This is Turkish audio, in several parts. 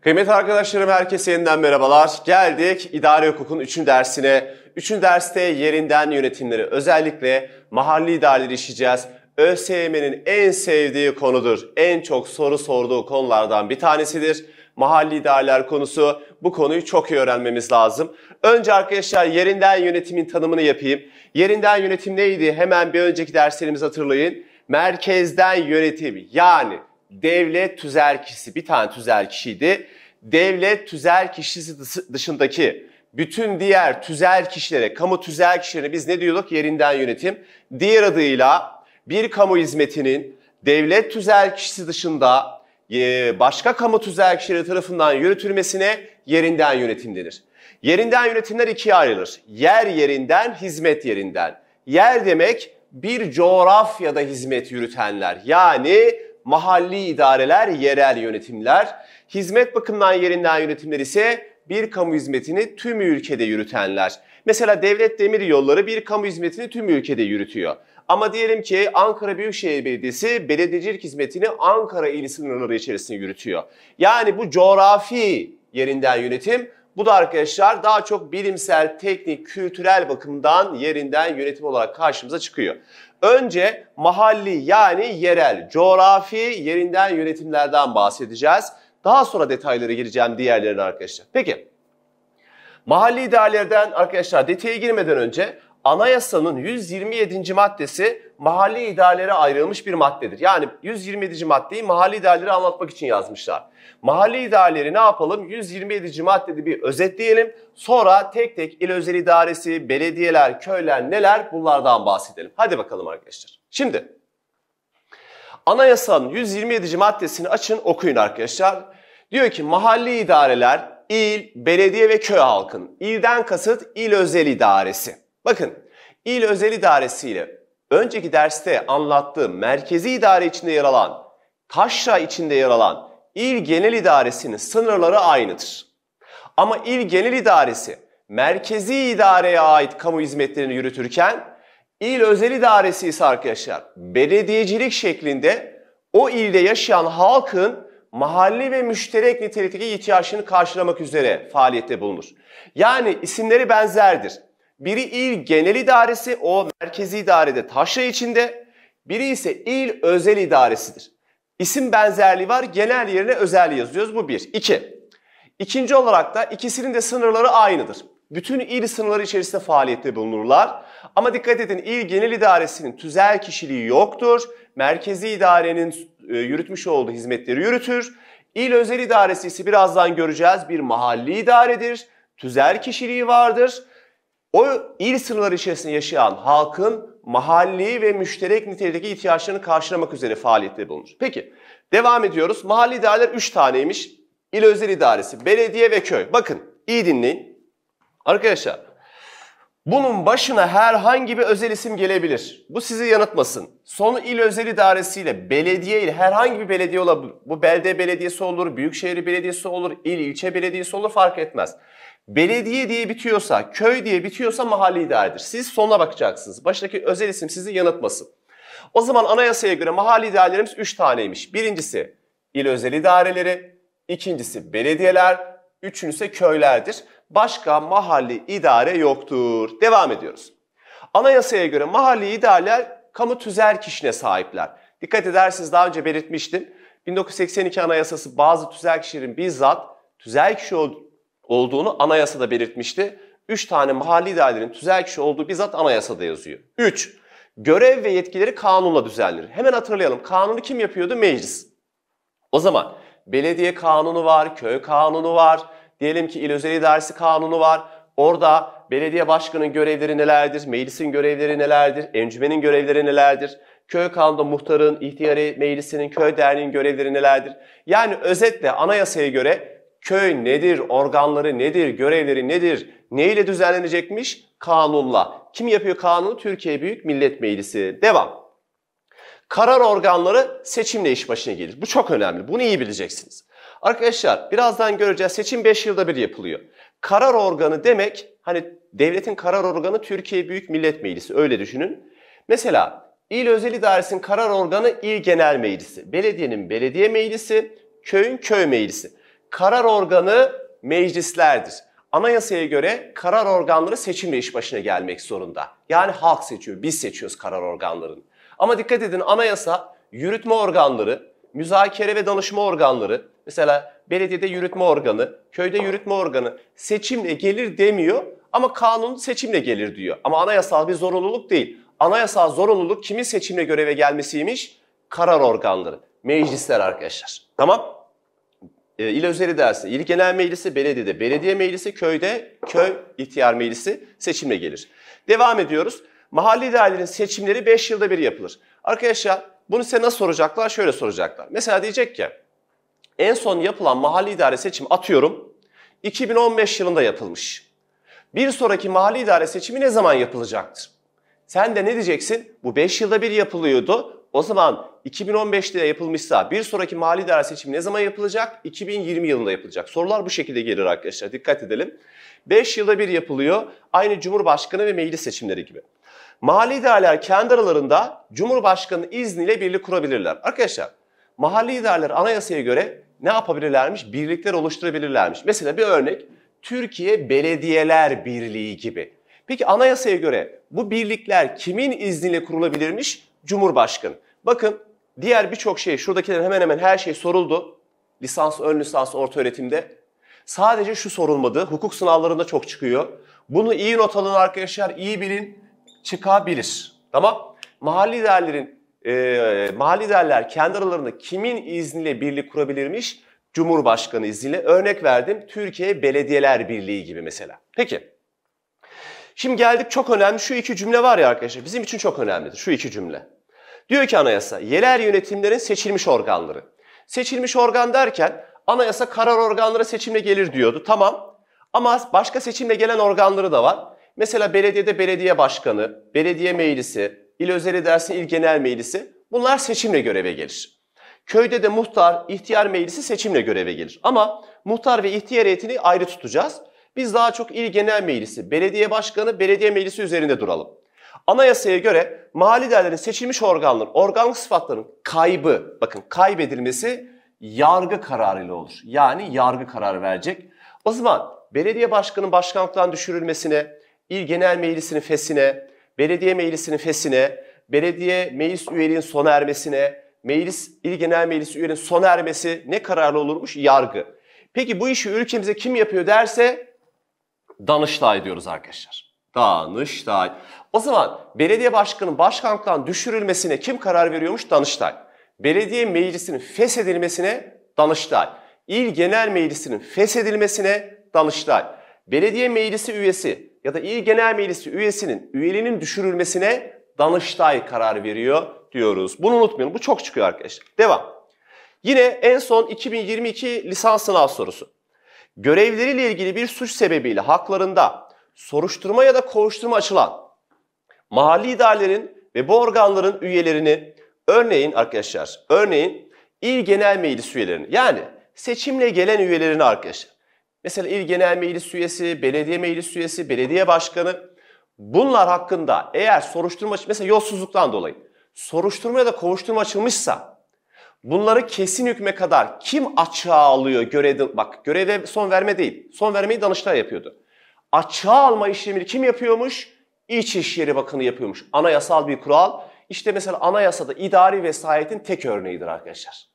Kıymetli arkadaşlarım herkese yeniden merhabalar. Geldik idare hukukun 3. dersine. 3. derste yerinden yönetimleri özellikle mahalli idareleri işleyeceğiz. ÖSYM'nin en sevdiği konudur. En çok soru sorduğu konulardan bir tanesidir. Mahalli idareler konusu. Bu konuyu çok iyi öğrenmemiz lazım. Önce arkadaşlar yerinden yönetimin tanımını yapayım. Yerinden yönetim neydi? Hemen bir önceki derslerimizi hatırlayın. Merkezden yönetim yani devlet tüzel kişisi, bir tane tüzel kişiydi. Devlet tüzel kişisi dışındaki bütün diğer tüzel kişilere, kamu tüzel kişilerine biz ne diyorduk? Yerinden yönetim. Diğer adıyla bir kamu hizmetinin devlet tüzel kişisi dışında e, başka kamu tüzel kişileri tarafından yürütülmesine yerinden yönetim denir. Yerinden yönetimler ikiye ayrılır. Yer yerinden, hizmet yerinden. Yer demek bir coğrafyada hizmet yürütenler. Yani mahalli idareler, yerel yönetimler, hizmet bakımından yerinden yönetimler ise bir kamu hizmetini tüm ülkede yürütenler. Mesela devlet demir yolları bir kamu hizmetini tüm ülkede yürütüyor. Ama diyelim ki Ankara Büyükşehir Belediyesi belediyecilik hizmetini Ankara il sınırları içerisinde yürütüyor. Yani bu coğrafi yerinden yönetim bu da arkadaşlar daha çok bilimsel, teknik, kültürel bakımdan yerinden yönetim olarak karşımıza çıkıyor. Önce mahalli yani yerel, coğrafi yerinden yönetimlerden bahsedeceğiz. Daha sonra detaylara gireceğim diğerlerine arkadaşlar. Peki, mahalli idarelerden arkadaşlar detaya girmeden önce anayasanın 127. maddesi mahalli idarelere ayrılmış bir maddedir. Yani 127. maddeyi mahalli idareleri anlatmak için yazmışlar. Mahalli idareleri ne yapalım? 127. maddede bir özetleyelim. Sonra tek tek il özel idaresi, belediyeler, köyler neler bunlardan bahsedelim. Hadi bakalım arkadaşlar. Şimdi anayasanın 127. maddesini açın okuyun arkadaşlar. Diyor ki mahalli idareler il, belediye ve köy halkın. İlden kasıt il özel idaresi. Bakın il özel idaresiyle önceki derste anlattığım merkezi idare içinde yer alan, taşra içinde yer alan il genel idaresinin sınırları aynıdır. Ama il genel idaresi merkezi idareye ait kamu hizmetlerini yürütürken il özel idaresi ise arkadaşlar belediyecilik şeklinde o ilde yaşayan halkın mahalli ve müşterek nitelikteki ihtiyaçlarını karşılamak üzere faaliyette bulunur. Yani isimleri benzerdir. Biri il genel idaresi, o merkezi idarede taşra içinde. Biri ise il özel idaresidir. İsim benzerliği var, genel yerine özel yazıyoruz. Bu bir. İki. İkinci olarak da ikisinin de sınırları aynıdır. Bütün il sınırları içerisinde faaliyette bulunurlar. Ama dikkat edin il genel idaresinin tüzel kişiliği yoktur. Merkezi idarenin e, yürütmüş olduğu hizmetleri yürütür. İl özel idaresi ise birazdan göreceğiz bir mahalli idaredir. Tüzel kişiliği vardır o il sınırları içerisinde yaşayan halkın mahalli ve müşterek nitelikteki ihtiyaçlarını karşılamak üzere faaliyette bulunur. Peki devam ediyoruz. Mahalli idareler 3 taneymiş. İl özel idaresi, belediye ve köy. Bakın iyi dinleyin. Arkadaşlar bunun başına herhangi bir özel isim gelebilir. Bu sizi yanıtmasın. Sonu il özel idaresiyle belediye ile herhangi bir belediye olabilir. Bu belde belediyesi olur, büyükşehir belediyesi olur, il ilçe belediyesi olur fark etmez. Belediye diye bitiyorsa, köy diye bitiyorsa mahalle idaredir. Siz sonuna bakacaksınız. Baştaki özel isim sizi yanıtmasın. O zaman anayasaya göre mahalle idarelerimiz 3 taneymiş. Birincisi il özel idareleri, ikincisi belediyeler, üçüncüsü köylerdir. Başka mahalli idare yoktur. Devam ediyoruz. Anayasaya göre mahalli idareler kamu tüzel kişine sahipler. Dikkat edersiniz daha önce belirtmiştim. 1982 Anayasası bazı tüzel kişilerin bizzat tüzel kişi olduğunu anayasada belirtmişti. Üç tane mahalli idarenin tüzel kişi olduğu bizzat anayasada yazıyor. Üç Görev ve yetkileri kanunla düzenlenir. Hemen hatırlayalım. Kanunu kim yapıyordu? Meclis. O zaman belediye kanunu var, köy kanunu var, diyelim ki il özel idaresi kanunu var. Orada belediye başkanının görevleri nelerdir, meclisin görevleri nelerdir, encümenin görevleri nelerdir, köy kanunda muhtarın, ihtiyari meclisinin, köy derneğinin görevleri nelerdir? Yani özetle anayasaya göre Köy nedir, organları nedir, görevleri nedir, Neyle düzenlenecekmiş? Kanunla. Kim yapıyor kanunu? Türkiye Büyük Millet Meclisi. Devam. Karar organları seçimle iş başına gelir. Bu çok önemli. Bunu iyi bileceksiniz. Arkadaşlar birazdan göreceğiz seçim 5 yılda bir yapılıyor. Karar organı demek hani devletin karar organı Türkiye Büyük Millet Meclisi öyle düşünün. Mesela İl Özel İdaresi'nin karar organı İl Genel Meclisi, belediyenin belediye meclisi, köyün köy meclisi karar organı meclislerdir. Anayasaya göre karar organları seçimle iş başına gelmek zorunda. Yani halk seçiyor, biz seçiyoruz karar organlarını. Ama dikkat edin anayasa yürütme organları, müzakere ve danışma organları, mesela belediyede yürütme organı, köyde yürütme organı seçimle gelir demiyor ama kanun seçimle gelir diyor. Ama anayasal bir zorunluluk değil. Anayasal zorunluluk kimin seçimle göreve gelmesiymiş? Karar organları, meclisler arkadaşlar. Tamam? e, il özel idaresi, il genel meclisi, belediyede belediye meclisi, köyde köy ihtiyar meclisi seçimle gelir. Devam ediyoruz. Mahalle idarelerin seçimleri 5 yılda bir yapılır. Arkadaşlar bunu size nasıl soracaklar? Şöyle soracaklar. Mesela diyecek ki en son yapılan mahalle idare seçimi atıyorum 2015 yılında yapılmış. Bir sonraki mahalle idare seçimi ne zaman yapılacaktır? Sen de ne diyeceksin? Bu 5 yılda bir yapılıyordu. O zaman 2015'te yapılmışsa bir sonraki mali değer seçimi ne zaman yapılacak? 2020 yılında yapılacak. Sorular bu şekilde gelir arkadaşlar. Dikkat edelim. 5 yılda bir yapılıyor. Aynı Cumhurbaşkanı ve meclis seçimleri gibi. Mali idareler kendi aralarında Cumhurbaşkanı izniyle birlik kurabilirler. Arkadaşlar mahalli idareler anayasaya göre ne yapabilirlermiş? Birlikler oluşturabilirlermiş. Mesela bir örnek Türkiye Belediyeler Birliği gibi. Peki anayasaya göre bu birlikler kimin izniyle kurulabilirmiş? Cumhurbaşkanı. Bakın diğer birçok şey şuradakilerin hemen hemen her şey soruldu. Lisans, ön lisans, orta öğretimde. Sadece şu sorulmadı. Hukuk sınavlarında çok çıkıyor. Bunu iyi not alın arkadaşlar, iyi bilin. Çıkabilir. Tamam. Mahalli liderlerin, e, mahalli liderler kendi aralarında kimin izniyle birlik kurabilirmiş? Cumhurbaşkanı izniyle. Örnek verdim. Türkiye Belediyeler Birliği gibi mesela. Peki. Şimdi geldik çok önemli şu iki cümle var ya arkadaşlar bizim için çok önemlidir şu iki cümle. Diyor ki anayasa yerel yönetimlerin seçilmiş organları. Seçilmiş organ derken anayasa karar organları seçimle gelir diyordu tamam. Ama başka seçimle gelen organları da var. Mesela belediyede belediye başkanı, belediye meclisi, il özel idaresinin il genel meclisi bunlar seçimle göreve gelir. Köyde de muhtar, ihtiyar meclisi seçimle göreve gelir. Ama muhtar ve ihtiyar heyetini ayrı tutacağız. Biz daha çok il genel meclisi, belediye başkanı, belediye meclisi üzerinde duralım. Anayasaya göre mahalli liderlerin seçilmiş organların, organlık sıfatlarının kaybı, bakın kaybedilmesi yargı kararıyla olur. Yani yargı kararı verecek. O zaman belediye başkanının başkanlıktan düşürülmesine, il genel meclisinin fesine, belediye meclisinin fesine, belediye meclis üyeliğin sona ermesine, meclis, il genel meclis üyeliğin sona ermesi ne kararlı olurmuş? Yargı. Peki bu işi ülkemize kim yapıyor derse Danıştay diyoruz arkadaşlar. Danıştay. O zaman belediye başkanının başkanlıktan düşürülmesine kim karar veriyormuş? Danıştay. Belediye meclisinin feshedilmesine Danıştay. İl genel meclisinin feshedilmesine Danıştay. Belediye meclisi üyesi ya da il genel meclisi üyesinin üyeliğinin düşürülmesine Danıştay karar veriyor diyoruz. Bunu unutmayalım. Bu çok çıkıyor arkadaşlar. Devam. Yine en son 2022 lisans sınav sorusu görevleriyle ilgili bir suç sebebiyle haklarında soruşturma ya da kovuşturma açılan mahalli idarelerin ve bu organların üyelerini örneğin arkadaşlar örneğin il genel meclis üyelerini yani seçimle gelen üyelerini arkadaşlar mesela il genel meclis üyesi, belediye meclis üyesi, belediye başkanı bunlar hakkında eğer soruşturma mesela yolsuzluktan dolayı soruşturma ya da kovuşturma açılmışsa Bunları kesin hükme kadar kim açığa alıyor görevde? Bak göreve son verme değil. Son vermeyi Danıştay yapıyordu. Açığa alma işlemini kim yapıyormuş? İçişleri Bakanı yapıyormuş. Anayasal bir kural. İşte mesela anayasada idari vesayetin tek örneğidir arkadaşlar.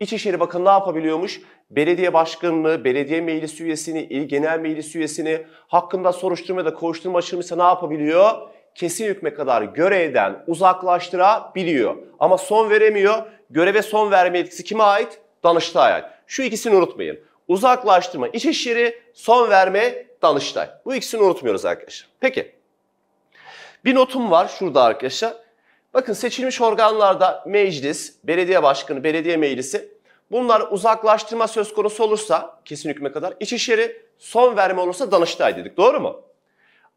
İçişleri Bakanı ne yapabiliyormuş? Belediye başkanını, belediye meclis üyesini, il genel meclis üyesini hakkında soruşturma da koşturma açılmışsa ne yapabiliyor? kesin hükme kadar görevden uzaklaştırabiliyor. Ama son veremiyor. Göreve son verme yetkisi kime ait? Danıştay'a ait. Şu ikisini unutmayın. Uzaklaştırma iç son verme Danıştay. Bu ikisini unutmuyoruz arkadaşlar. Peki. Bir notum var şurada arkadaşlar. Bakın seçilmiş organlarda meclis, belediye başkanı, belediye meclisi bunlar uzaklaştırma söz konusu olursa kesin hükme kadar iç son verme olursa Danıştay dedik. Doğru mu?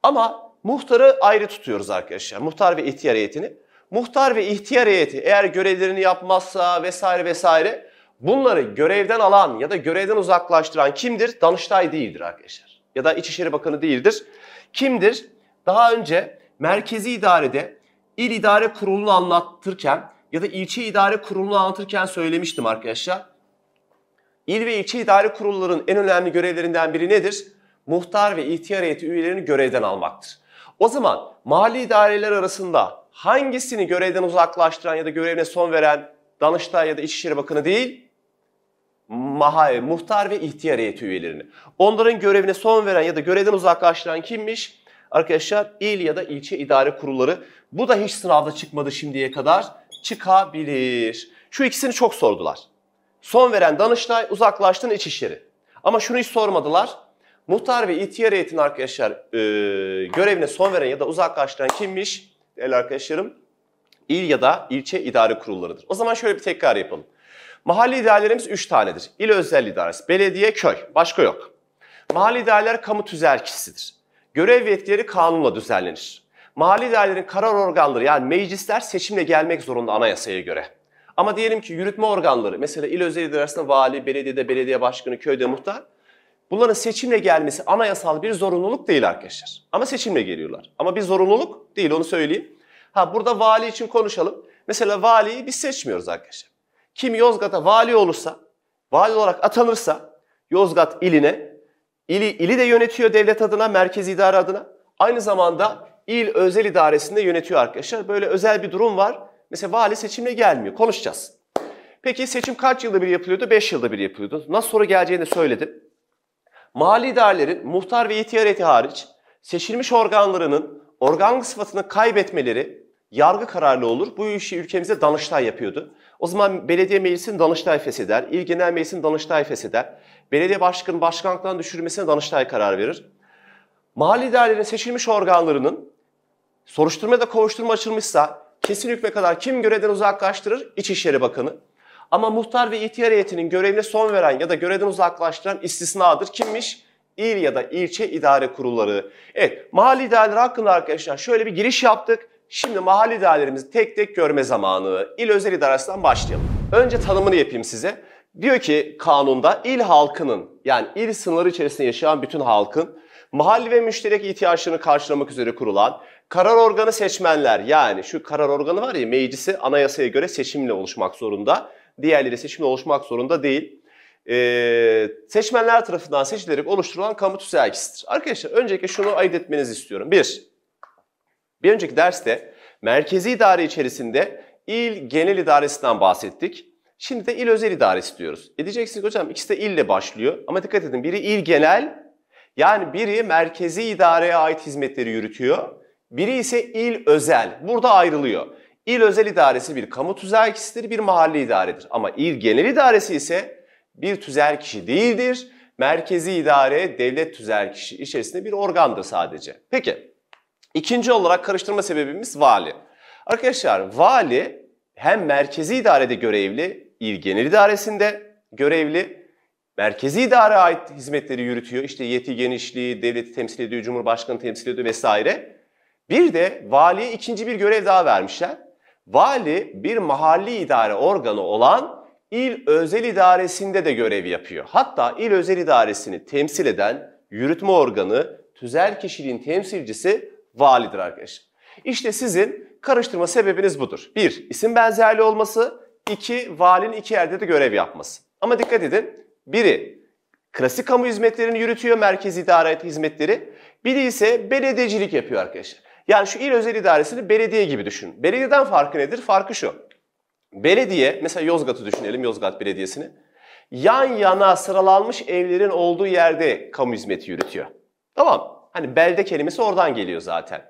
Ama Muhtarı ayrı tutuyoruz arkadaşlar. Muhtar ve ihtiyar heyetini. Muhtar ve ihtiyar heyeti eğer görevlerini yapmazsa vesaire vesaire bunları görevden alan ya da görevden uzaklaştıran kimdir? Danıştay değildir arkadaşlar. Ya da İçişleri Bakanı değildir. Kimdir? Daha önce merkezi idarede il idare kurulunu anlatırken ya da ilçe idare kurulunu anlatırken söylemiştim arkadaşlar. İl ve ilçe idare kurullarının en önemli görevlerinden biri nedir? Muhtar ve ihtiyar heyeti üyelerini görevden almaktır. O zaman mali idareler arasında hangisini görevden uzaklaştıran ya da görevine son veren Danıştay ya da İçişleri Bakanı değil, mahaye, muhtar ve ihtiyar heyeti üyelerini. Onların görevine son veren ya da görevden uzaklaştıran kimmiş? Arkadaşlar il ya da ilçe idare kurulları. Bu da hiç sınavda çıkmadı şimdiye kadar. Çıkabilir. Şu ikisini çok sordular. Son veren Danıştay, uzaklaştın İçişleri. Ama şunu hiç sormadılar. Muhtar ve ihtiyar heyetin arkadaşlar e, görevine son veren ya da uzaklaştıran kimmiş? El arkadaşlarım il ya da ilçe idare kurullarıdır. O zaman şöyle bir tekrar yapalım. Mahalle idarelerimiz 3 tanedir. İl özel idaresi, belediye, köy. Başka yok. Mahalle idareler kamu tüzel kişisidir. Görev ve yetkileri kanunla düzenlenir. Mahalle idarelerin karar organları yani meclisler seçimle gelmek zorunda anayasaya göre. Ama diyelim ki yürütme organları mesela il özel idaresinde vali, belediyede belediye başkanı, köyde muhtar Bunların seçimle gelmesi anayasal bir zorunluluk değil arkadaşlar. Ama seçimle geliyorlar. Ama bir zorunluluk değil onu söyleyeyim. Ha burada vali için konuşalım. Mesela valiyi biz seçmiyoruz arkadaşlar. Kim Yozgat'a vali olursa, vali olarak atanırsa Yozgat iline, ili, ili de yönetiyor devlet adına, merkez idare adına. Aynı zamanda il özel idaresinde yönetiyor arkadaşlar. Böyle özel bir durum var. Mesela vali seçimle gelmiyor. Konuşacağız. Peki seçim kaç yılda bir yapılıyordu? 5 yılda bir yapılıyordu. Nasıl sonra geleceğini söyledim mali idarelerin muhtar ve ihtiyar eti hariç seçilmiş organlarının organ sıfatını kaybetmeleri yargı kararlı olur. Bu işi ülkemize Danıştay yapıyordu. O zaman belediye meclisini Danıştay fesheder, il genel meclisin Danıştay fesheder, belediye başkanı başkanlıktan düşürmesine Danıştay karar verir. Mahalli idarelerin seçilmiş organlarının soruşturma da kovuşturma açılmışsa kesin hükme kadar kim görevden uzaklaştırır? İçişleri Bakanı. Ama muhtar ve ihtiyar heyetinin görevine son veren ya da görevden uzaklaştıran istisnadır. Kimmiş? İl ya da ilçe idare kurulları. Evet, mahalle idareleri hakkında arkadaşlar şöyle bir giriş yaptık. Şimdi mahalle idarelerimizi tek tek görme zamanı. İl özel idaresinden başlayalım. Önce tanımını yapayım size. Diyor ki kanunda il halkının yani il sınırları içerisinde yaşayan bütün halkın mahalle ve müşterek ihtiyaçlarını karşılamak üzere kurulan karar organı seçmenler yani şu karar organı var ya meclisi anayasaya göre seçimle oluşmak zorunda diğerleri seçimle oluşmak zorunda değil. Ee, seçmenler tarafından seçilerek oluşturulan kamu tüzü vergisidir. Arkadaşlar öncelikle şunu ayırt etmenizi istiyorum. Bir, bir önceki derste merkezi idare içerisinde il genel idaresinden bahsettik. Şimdi de il özel idaresi diyoruz. E diyeceksiniz hocam ikisi de ille başlıyor. Ama dikkat edin biri il genel yani biri merkezi idareye ait hizmetleri yürütüyor. Biri ise il özel. Burada ayrılıyor. İl özel idaresi bir kamu tüzel kişisidir, bir mahalle idaredir. Ama il genel idaresi ise bir tüzel kişi değildir. Merkezi idare devlet tüzel kişi içerisinde bir organdır sadece. Peki ikinci olarak karıştırma sebebimiz vali. Arkadaşlar vali hem merkezi idarede görevli, il genel idaresinde görevli, merkezi idare ait hizmetleri yürütüyor. İşte yeti genişliği, devleti temsil ediyor, cumhurbaşkanı temsil ediyor vesaire. Bir de valiye ikinci bir görev daha vermişler. Vali bir mahalli idare organı olan il özel idaresinde de görev yapıyor. Hatta il özel idaresini temsil eden yürütme organı, tüzel kişiliğin temsilcisi validir arkadaşlar. İşte sizin karıştırma sebebiniz budur. 1. isim benzerliği olması. 2. Valinin iki yerde de görev yapması. Ama dikkat edin. Biri klasik kamu hizmetlerini yürütüyor merkez idare hizmetleri. Biri ise belediyecilik yapıyor arkadaşlar. Yani şu il özel idaresini belediye gibi düşün. Belediyeden farkı nedir? Farkı şu. Belediye, mesela Yozgat'ı düşünelim, Yozgat Belediyesi'ni. Yan yana sıralanmış evlerin olduğu yerde kamu hizmeti yürütüyor. Tamam. Hani belde kelimesi oradan geliyor zaten.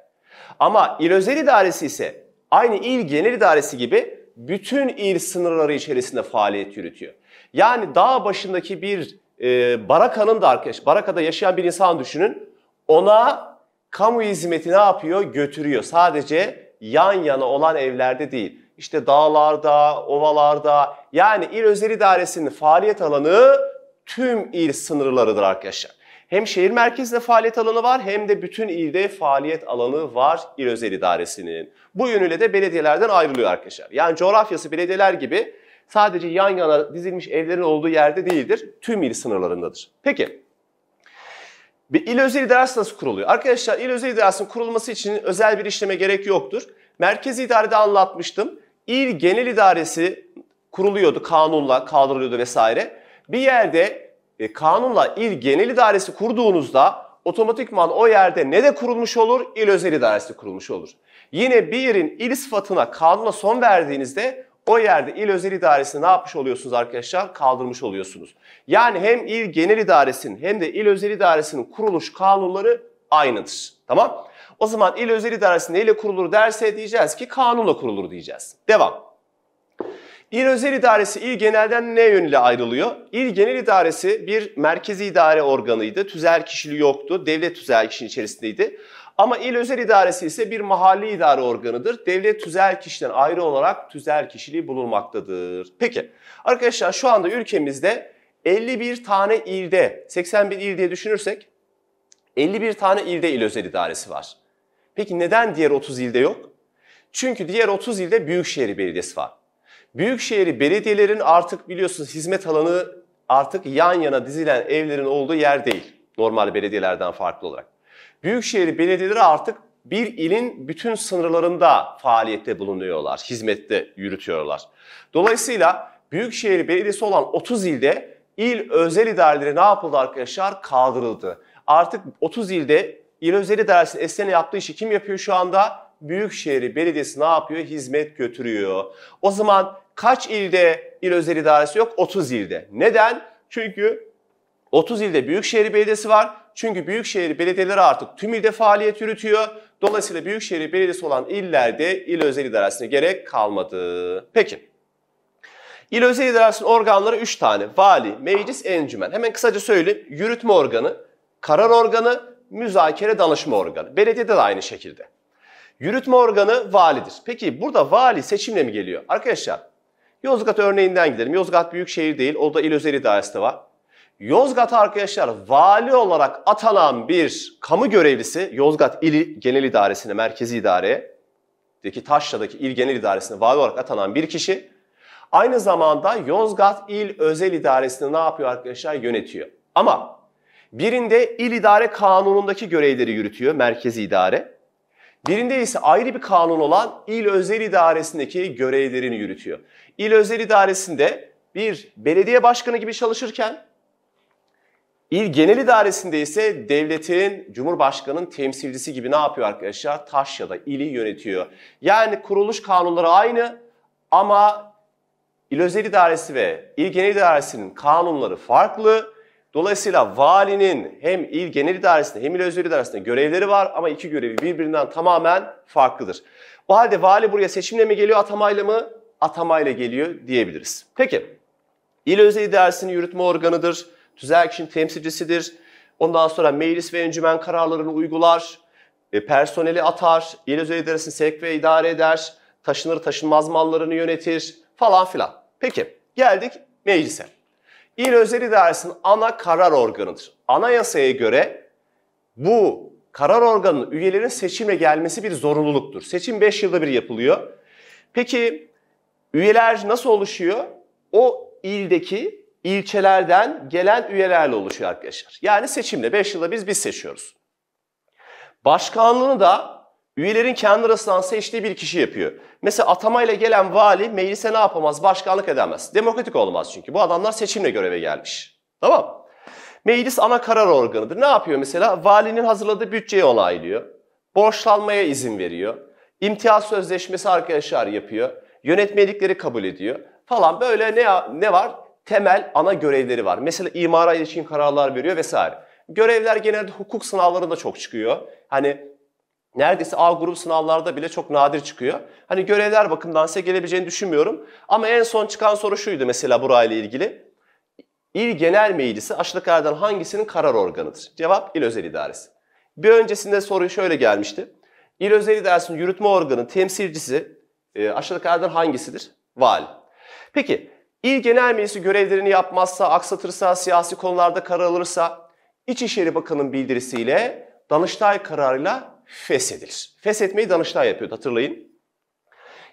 Ama il özel idaresi ise aynı il genel idaresi gibi bütün il sınırları içerisinde faaliyet yürütüyor. Yani dağ başındaki bir e, barakanın da arkadaş, barakada yaşayan bir insan düşünün. Ona Kamu hizmeti ne yapıyor? Götürüyor. Sadece yan yana olan evlerde değil. İşte dağlarda, ovalarda yani il özel idaresinin faaliyet alanı tüm il sınırlarıdır arkadaşlar. Hem şehir merkezinde faaliyet alanı var hem de bütün ilde faaliyet alanı var il özel idaresinin. Bu yönüyle de belediyelerden ayrılıyor arkadaşlar. Yani coğrafyası belediyeler gibi sadece yan yana dizilmiş evlerin olduğu yerde değildir. Tüm il sınırlarındadır. Peki bir il özel idaresi nasıl kuruluyor? Arkadaşlar il özel idaresinin kurulması için özel bir işleme gerek yoktur. Merkezi idarede anlatmıştım. İl genel idaresi kuruluyordu kanunla kaldırılıyordu vesaire. Bir yerde e, kanunla il genel idaresi kurduğunuzda otomatikman o yerde ne de kurulmuş olur? İl özel idaresi kurulmuş olur. Yine bir yerin il sıfatına kanuna son verdiğinizde o yerde il özel idaresini ne yapmış oluyorsunuz arkadaşlar? Kaldırmış oluyorsunuz. Yani hem il genel idaresinin hem de il özel idaresinin kuruluş kanunları aynıdır. Tamam? O zaman il özel idaresi neyle kurulur derse diyeceğiz ki kanunla kurulur diyeceğiz. Devam. İl özel idaresi il genelden ne yönüyle ayrılıyor? İl genel idaresi bir merkezi idare organıydı. Tüzel kişiliği yoktu. Devlet tüzel kişiliği içerisindeydi. Ama il özel idaresi ise bir mahalli idare organıdır. Devlet tüzel kişiden ayrı olarak tüzel kişiliği bulunmaktadır. Peki arkadaşlar şu anda ülkemizde 51 tane ilde, 81 il diye düşünürsek 51 tane ilde il özel idaresi var. Peki neden diğer 30 ilde yok? Çünkü diğer 30 ilde Büyükşehir Belediyesi var. Büyükşehir belediyelerin artık biliyorsunuz hizmet alanı artık yan yana dizilen evlerin olduğu yer değil. Normal belediyelerden farklı olarak. Büyükşehir belediyeleri artık bir ilin bütün sınırlarında faaliyette bulunuyorlar, hizmette yürütüyorlar. Dolayısıyla Büyükşehir Belediyesi olan 30 ilde il özel idareleri ne yapıldı arkadaşlar? Kaldırıldı. Artık 30 ilde il özel idaresinin esnene yaptığı işi kim yapıyor şu anda? Büyükşehir Belediyesi ne yapıyor? Hizmet götürüyor. O zaman kaç ilde il özel idaresi yok? 30 ilde. Neden? Çünkü 30 ilde Büyükşehir Belediyesi var. Çünkü büyükşehir belediyeleri artık tüm ilde faaliyet yürütüyor. Dolayısıyla büyükşehir belediyesi olan illerde il özel idaresine gerek kalmadı. Peki. İl özel idaresinin organları 3 tane. Vali, meclis, encümen. Hemen kısaca söyleyeyim. Yürütme organı, karar organı, müzakere danışma organı. Belediyede de aynı şekilde. Yürütme organı validir. Peki burada vali seçimle mi geliyor? Arkadaşlar Yozgat örneğinden gidelim. Yozgat büyük şehir değil. O da il özel idaresi de var. Yozgat arkadaşlar vali olarak atanan bir kamu görevlisi Yozgat İl Genel İdaresi'ne, merkezi İdare'deki Taşla'daki İl Genel İdaresi'ne vali olarak atanan bir kişi aynı zamanda Yozgat İl Özel İdaresi'ni ne yapıyor arkadaşlar? Yönetiyor. Ama birinde İl İdare kanunundaki görevleri yürütüyor merkezi İdare Birinde ise ayrı bir kanun olan İl özel İdaresindeki görevlerini yürütüyor. İl özel İdaresinde bir belediye başkanı gibi çalışırken İl Genel İdaresi'nde ise devletin, Cumhurbaşkanı'nın temsilcisi gibi ne yapıyor arkadaşlar? Taş ya da ili yönetiyor. Yani kuruluş kanunları aynı ama İl Özel İdaresi ve İl Genel İdaresi'nin kanunları farklı. Dolayısıyla valinin hem il genel idaresinde hem il özel idaresinde görevleri var ama iki görevi birbirinden tamamen farklıdır. Bu halde vali buraya seçimle mi geliyor atamayla mı? Atamayla geliyor diyebiliriz. Peki il özel idaresinin yürütme organıdır tüzel kişinin temsilcisidir. Ondan sonra meclis ve encümen kararlarını uygular, e, personeli atar, il özel idaresini sevk ve idare eder, taşınır taşınmaz mallarını yönetir falan filan. Peki geldik meclise. İl özel idaresinin ana karar organıdır. Anayasaya göre bu karar organının üyelerin seçimle gelmesi bir zorunluluktur. Seçim 5 yılda bir yapılıyor. Peki üyeler nasıl oluşuyor? O ildeki ilçelerden gelen üyelerle oluşuyor arkadaşlar. Yani seçimle 5 yılda biz biz seçiyoruz. Başkanlığını da üyelerin kendi arasından seçtiği bir kişi yapıyor. Mesela atamayla gelen vali meclise ne yapamaz? Başkanlık edemez. Demokratik olmaz çünkü. Bu adamlar seçimle göreve gelmiş. Tamam Meclis ana karar organıdır. Ne yapıyor mesela? Valinin hazırladığı bütçeyi onaylıyor. Borçlanmaya izin veriyor. İmtiyaz sözleşmesi arkadaşlar yapıyor. Yönetmelikleri kabul ediyor. Falan böyle ne, ne var? temel ana görevleri var. Mesela imara ilişkin kararlar veriyor vesaire. Görevler genelde hukuk sınavlarında çok çıkıyor. Hani neredeyse A grup sınavlarda bile çok nadir çıkıyor. Hani görevler bakımından size gelebileceğini düşünmüyorum. Ama en son çıkan soru şuydu mesela burayla ilgili. İl Genel Meclisi aşırılıklardan hangisinin karar organıdır? Cevap İl Özel İdaresi. Bir öncesinde soru şöyle gelmişti. İl Özel İdaresi'nin yürütme organı temsilcisi e, aşağıdakilerden hangisidir? Vali. Peki İl Genel Meclisi görevlerini yapmazsa, aksatırsa, siyasi konularda karar alırsa İçişleri Bakanı'nın bildirisiyle Danıştay kararıyla feshedilir. Feshetmeyi Danıştay yapıyor hatırlayın.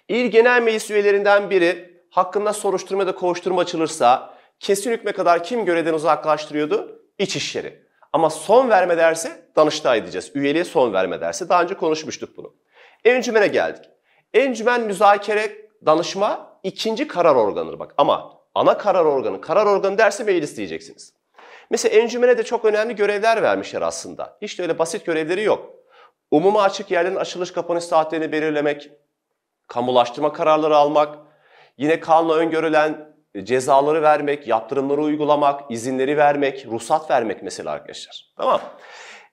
İl Genel Meclis üyelerinden biri hakkında soruşturma da kovuşturma açılırsa kesin hükme kadar kim görevden uzaklaştırıyordu? İçişleri. Ama son verme derse Danıştay edeceğiz. Üyeliğe son verme derse daha önce konuşmuştuk bunu. Encümene geldik. Encümen müzakere, danışma ikinci karar organıdır bak. Ama ana karar organı, karar organı derse meclis diyeceksiniz. Mesela encümene de çok önemli görevler vermişler aslında. Hiç de öyle basit görevleri yok. Umuma açık yerlerin açılış kapanış saatlerini belirlemek, kamulaştırma kararları almak, yine kanla öngörülen e, cezaları vermek, yaptırımları uygulamak, izinleri vermek, ruhsat vermek mesela arkadaşlar. Tamam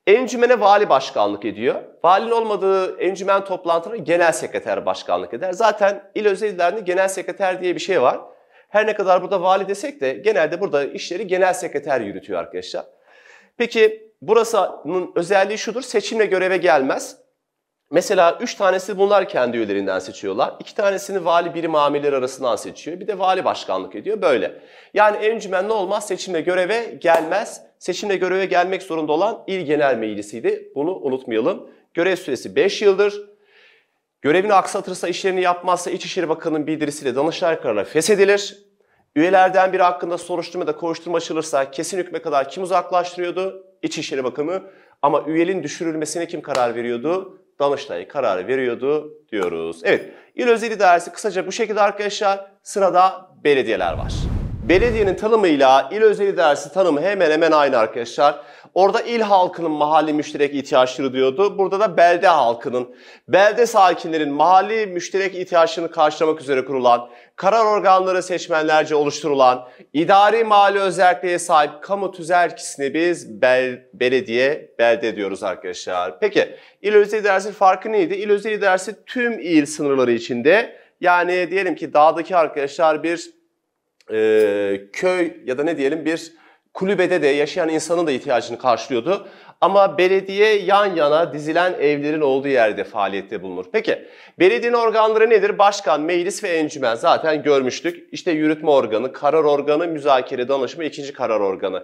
Encümene vali başkanlık ediyor. Valinin olmadığı encümen toplantılarına genel sekreter başkanlık eder. Zaten il özel idarinde genel sekreter diye bir şey var. Her ne kadar burada vali desek de genelde burada işleri genel sekreter yürütüyor arkadaşlar. Peki burasının özelliği şudur. Seçimle göreve gelmez. Mesela 3 tanesi bunlar kendi üyelerinden seçiyorlar. 2 tanesini vali birim amirleri arasından seçiyor. Bir de vali başkanlık ediyor böyle. Yani encümen ne olmaz seçimle göreve gelmez seçimle göreve gelmek zorunda olan il genel meclisiydi. Bunu unutmayalım. Görev süresi 5 yıldır. Görevini aksatırsa, işlerini yapmazsa İçişleri Bakanı'nın bildirisiyle danışlar kararına feshedilir. Üyelerden biri hakkında soruşturma da koşturma açılırsa kesin hükme kadar kim uzaklaştırıyordu? İçişleri Bakanı. Ama üyenin düşürülmesine kim karar veriyordu? Danıştay karar veriyordu diyoruz. Evet, il özel idaresi kısaca bu şekilde arkadaşlar. Sırada belediyeler var. Belediyenin tanımıyla il özel idaresi tanımı hemen hemen aynı arkadaşlar. Orada il halkının mahalli müşterek ihtiyaçları diyordu. Burada da belde halkının, belde sakinlerin mahalli müşterek ihtiyaçlarını karşılamak üzere kurulan, karar organları seçmenlerce oluşturulan, idari mali özelliğe sahip kamu tüzelkisini biz bel, belediye, belde diyoruz arkadaşlar. Peki il özel idaresi farkı neydi? İl özel idaresi tüm il sınırları içinde yani diyelim ki dağdaki arkadaşlar bir e, köy ya da ne diyelim bir kulübede de yaşayan insanın da ihtiyacını karşılıyordu. Ama belediye yan yana dizilen evlerin olduğu yerde faaliyette bulunur. Peki belediyenin organları nedir? Başkan, meclis ve encümen zaten görmüştük. İşte yürütme organı, karar organı, müzakere, danışma, ikinci karar organı.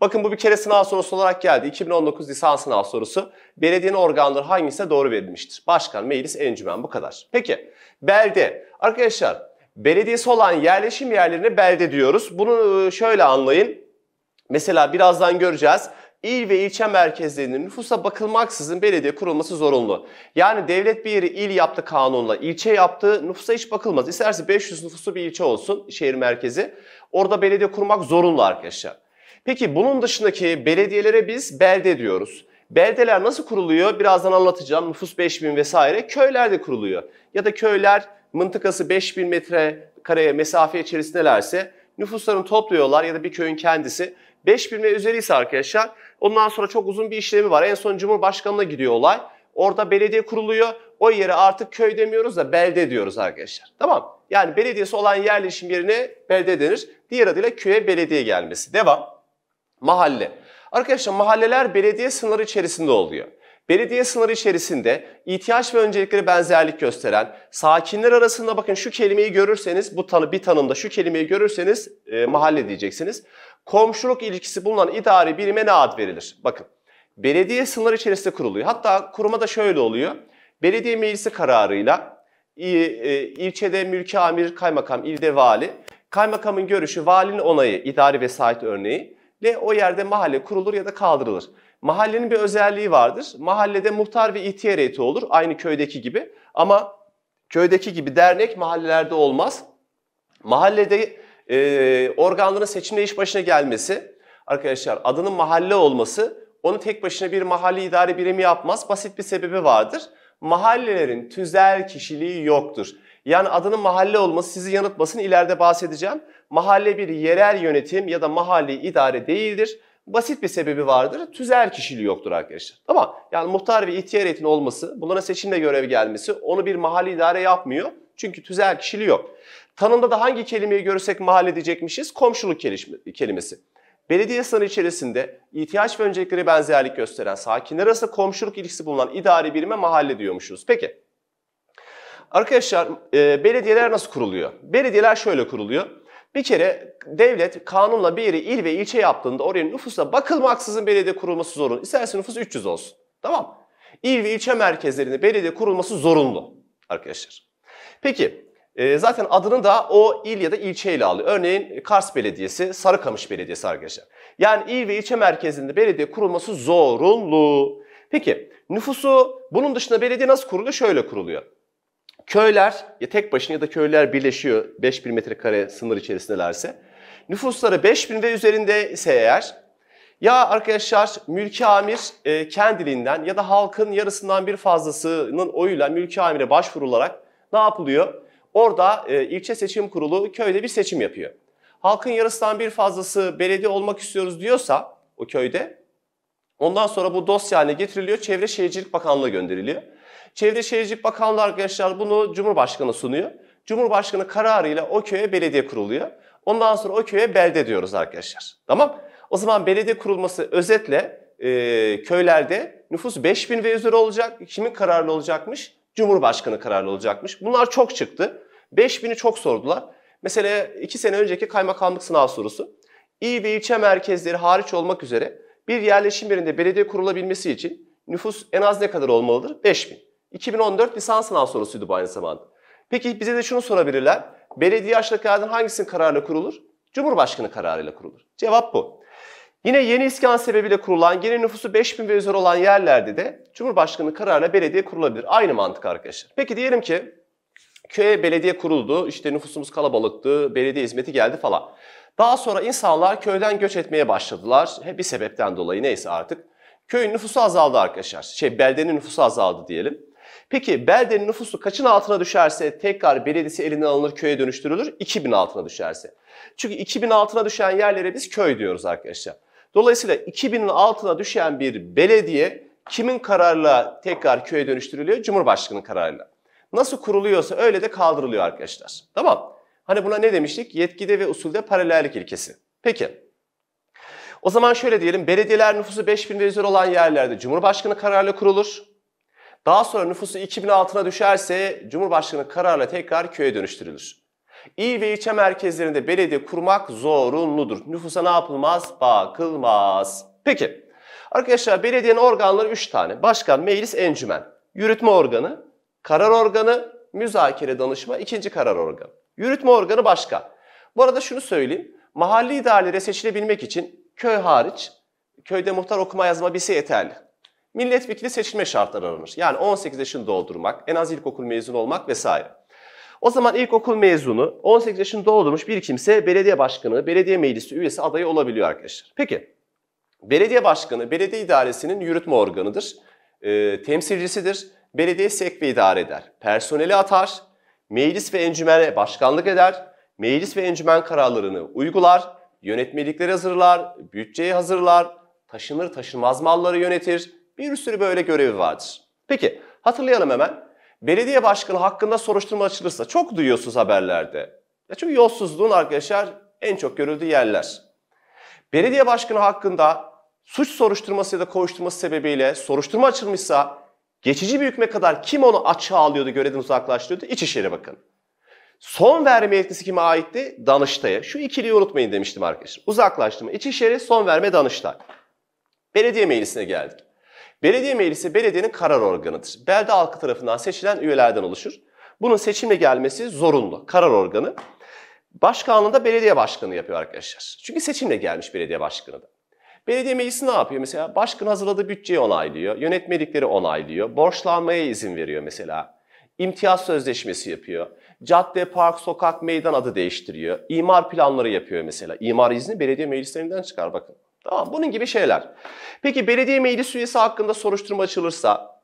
Bakın bu bir kere sınav sorusu olarak geldi. 2019 lisans sınav sorusu. Belediyenin organları hangisine doğru verilmiştir? Başkan, meclis, encümen bu kadar. Peki belde. Arkadaşlar belediyesi olan yerleşim yerlerine belde diyoruz. Bunu e, şöyle anlayın. Mesela birazdan göreceğiz. İl ve ilçe merkezlerinin nüfusa bakılmaksızın belediye kurulması zorunlu. Yani devlet bir yeri il yaptı kanunla, ilçe yaptı nüfusa hiç bakılmaz. İsterse 500 nüfusu bir ilçe olsun, şehir merkezi. Orada belediye kurmak zorunlu arkadaşlar. Peki bunun dışındaki belediyelere biz belde diyoruz. Beldeler nasıl kuruluyor? Birazdan anlatacağım. Nüfus 5000 vesaire. Köylerde kuruluyor. Ya da köyler mıntıkası 5000 metre kareye mesafe içerisindelerse nüfuslarını topluyorlar ya da bir köyün kendisi 5000 ve üzeri ise arkadaşlar ondan sonra çok uzun bir işlemi var. En son Cumhurbaşkanı'na gidiyor olay. Orada belediye kuruluyor. O yere artık köy demiyoruz da belde diyoruz arkadaşlar. Tamam. Yani belediyesi olan yerleşim yerine belde denir. Diğer adıyla köye belediye gelmesi. Devam. Mahalle. Arkadaşlar mahalleler belediye sınırı içerisinde oluyor. Belediye sınırı içerisinde ihtiyaç ve öncelikleri benzerlik gösteren, sakinler arasında bakın şu kelimeyi görürseniz, bu tanı bir tanımda şu kelimeyi görürseniz e, mahalle diyeceksiniz. Komşuluk ilişkisi bulunan idari birime ne ad verilir? Bakın belediye sınır içerisinde kuruluyor. Hatta kuruma da şöyle oluyor. Belediye meclisi kararıyla e, ilçede mülki amir, kaymakam, ilde vali, kaymakamın görüşü, valinin onayı, idari vesayet örneği ile o yerde mahalle kurulur ya da kaldırılır. Mahallenin bir özelliği vardır. Mahallede muhtar ve ihtiyar heyeti olur aynı köydeki gibi. Ama köydeki gibi dernek mahallelerde olmaz. Mahallede e, organların seçimle iş başına gelmesi, arkadaşlar adının mahalle olması onu tek başına bir mahalle idari birimi yapmaz. Basit bir sebebi vardır. Mahallelerin tüzel kişiliği yoktur. Yani adının mahalle olması sizi yanıtmasın ileride bahsedeceğim. Mahalle bir yerel yönetim ya da mahalle idare değildir basit bir sebebi vardır. Tüzel kişiliği yoktur arkadaşlar. Ama yani muhtar ve ihtiyar heyetin olması, bunlara seçimle görev gelmesi onu bir mahalli idare yapmıyor. Çünkü tüzel kişiliği yok. Tanımda da hangi kelimeyi görürsek mahalle diyecekmişiz, Komşuluk kelimesi. Belediye sınırı içerisinde ihtiyaç ve öncelikleri benzerlik gösteren sakinler arasında komşuluk ilişkisi bulunan idari birime mahalle diyormuşuz. Peki. Arkadaşlar e, belediyeler nasıl kuruluyor? Belediyeler şöyle kuruluyor. Bir kere devlet kanunla bir yeri il ve ilçe yaptığında oraya nüfusa bakılmaksızın belediye kurulması zorunlu. İsterse nüfus 300 olsun. Tamam İl ve ilçe merkezlerinde belediye kurulması zorunlu arkadaşlar. Peki e, zaten adını da o il ya da ilçeyle alıyor. Örneğin Kars Belediyesi, Sarıkamış Belediyesi arkadaşlar. Yani il ve ilçe merkezinde belediye kurulması zorunlu. Peki nüfusu bunun dışında belediye nasıl kuruluyor? Şöyle kuruluyor. Köyler ya tek başına ya da köyler birleşiyor 5000 metrekare sınır içerisindelerse. Nüfusları 5000 ve üzerinde ise eğer ya arkadaşlar mülki amir e, kendiliğinden ya da halkın yarısından bir fazlasının oyuyla mülki amire başvurularak ne yapılıyor? Orada e, ilçe seçim kurulu köyde bir seçim yapıyor. Halkın yarısından bir fazlası belediye olmak istiyoruz diyorsa o köyde ondan sonra bu dosya haline getiriliyor. Çevre Şehircilik Bakanlığı gönderiliyor. Çevre Şehircilik Bakanlığı arkadaşlar bunu Cumhurbaşkanı sunuyor. Cumhurbaşkanı kararıyla o köye belediye kuruluyor. Ondan sonra o köye belde diyoruz arkadaşlar. Tamam? O zaman belediye kurulması özetle e, köylerde nüfus 5000 ve üzeri olacak. Kimin kararlı olacakmış? Cumhurbaşkanı kararlı olacakmış. Bunlar çok çıktı. 5000'i çok sordular. Mesela 2 sene önceki kaymakamlık sınav sorusu. İl ve ilçe merkezleri hariç olmak üzere bir yerleşim yerinde belediye kurulabilmesi için nüfus en az ne kadar olmalıdır? 5000. 2014 lisans sınav sorusuydu bu aynı zamanda. Peki bize de şunu sorabilirler. Belediye açlık kağıdının hangisinin kararıyla kurulur? Cumhurbaşkanı kararıyla kurulur. Cevap bu. Yine yeni iskan sebebiyle kurulan, gene nüfusu 5000 ve üzeri olan yerlerde de Cumhurbaşkanı kararıyla belediye kurulabilir. Aynı mantık arkadaşlar. Peki diyelim ki köye belediye kuruldu, işte nüfusumuz kalabalıktı, belediye hizmeti geldi falan. Daha sonra insanlar köyden göç etmeye başladılar. Hep bir sebepten dolayı neyse artık. Köyün nüfusu azaldı arkadaşlar. Şey beldenin nüfusu azaldı diyelim. Peki beldenin nüfusu kaçın altına düşerse tekrar belediyesi eline alınır köye dönüştürülür? 2000 altına düşerse. Çünkü 2000 altına düşen yerlere biz köy diyoruz arkadaşlar. Dolayısıyla 2000'in altına düşen bir belediye kimin kararla tekrar köye dönüştürülüyor? Cumhurbaşkanının kararıyla. Nasıl kuruluyorsa öyle de kaldırılıyor arkadaşlar. Tamam. Hani buna ne demiştik? Yetkide ve usulde paralellik ilkesi. Peki. O zaman şöyle diyelim. Belediyeler nüfusu 5000 ve üzeri olan yerlerde Cumhurbaşkanı kararıyla kurulur. Daha sonra nüfusu 2000 altına düşerse Cumhurbaşkanı kararla tekrar köye dönüştürülür. İl ve ilçe merkezlerinde belediye kurmak zorunludur. Nüfusa ne yapılmaz? Bakılmaz. Peki. Arkadaşlar belediyenin organları 3 tane. Başkan, meclis, encümen. Yürütme organı, karar organı, müzakere danışma, ikinci karar organı. Yürütme organı başka. Bu arada şunu söyleyeyim. Mahalli idarelere seçilebilmek için köy hariç, köyde muhtar okuma yazma bilse yeterli milletvekili seçilme şartları aranır. Yani 18 yaşını doldurmak, en az ilkokul mezunu olmak vesaire. O zaman ilkokul mezunu, 18 yaşını doldurmuş bir kimse belediye başkanı, belediye meclisi üyesi adayı olabiliyor arkadaşlar. Peki, belediye başkanı, belediye idaresinin yürütme organıdır, e, temsilcisidir, belediye sekve idare eder, personeli atar, meclis ve encümene başkanlık eder, meclis ve encümen kararlarını uygular, yönetmelikleri hazırlar, bütçeyi hazırlar, taşınır taşınmaz malları yönetir, bir sürü böyle görevi vardır. Peki hatırlayalım hemen. Belediye başkanı hakkında soruşturma açılırsa çok duyuyorsunuz haberlerde. Ya e çünkü yolsuzluğun arkadaşlar en çok görüldüğü yerler. Belediye başkanı hakkında suç soruşturması ya da kovuşturması sebebiyle soruşturma açılmışsa geçici bir hükme kadar kim onu açığa alıyordu, görevden uzaklaştırıyordu? İçişleri Bakın. Son verme yetkisi kime aitti? Danıştay'a. Şu ikiliyi unutmayın demiştim arkadaşlar. Uzaklaştırma, İçişleri, son verme Danıştay. Belediye meclisine geldik. Belediye meclisi belediyenin karar organıdır. Belde halkı tarafından seçilen üyelerden oluşur. Bunun seçimle gelmesi zorunlu. Karar organı. Başkanlığında belediye başkanı yapıyor arkadaşlar. Çünkü seçimle gelmiş belediye başkanı da. Belediye meclisi ne yapıyor? Mesela başkan hazırladığı bütçeyi onaylıyor, yönetmelikleri onaylıyor, borçlanmaya izin veriyor mesela. İmtiyaz sözleşmesi yapıyor. Cadde, park, sokak, meydan adı değiştiriyor. İmar planları yapıyor mesela. İmar izni belediye meclislerinden çıkar bakın. Tamam bunun gibi şeyler. Peki belediye meclis üyesi hakkında soruşturma açılırsa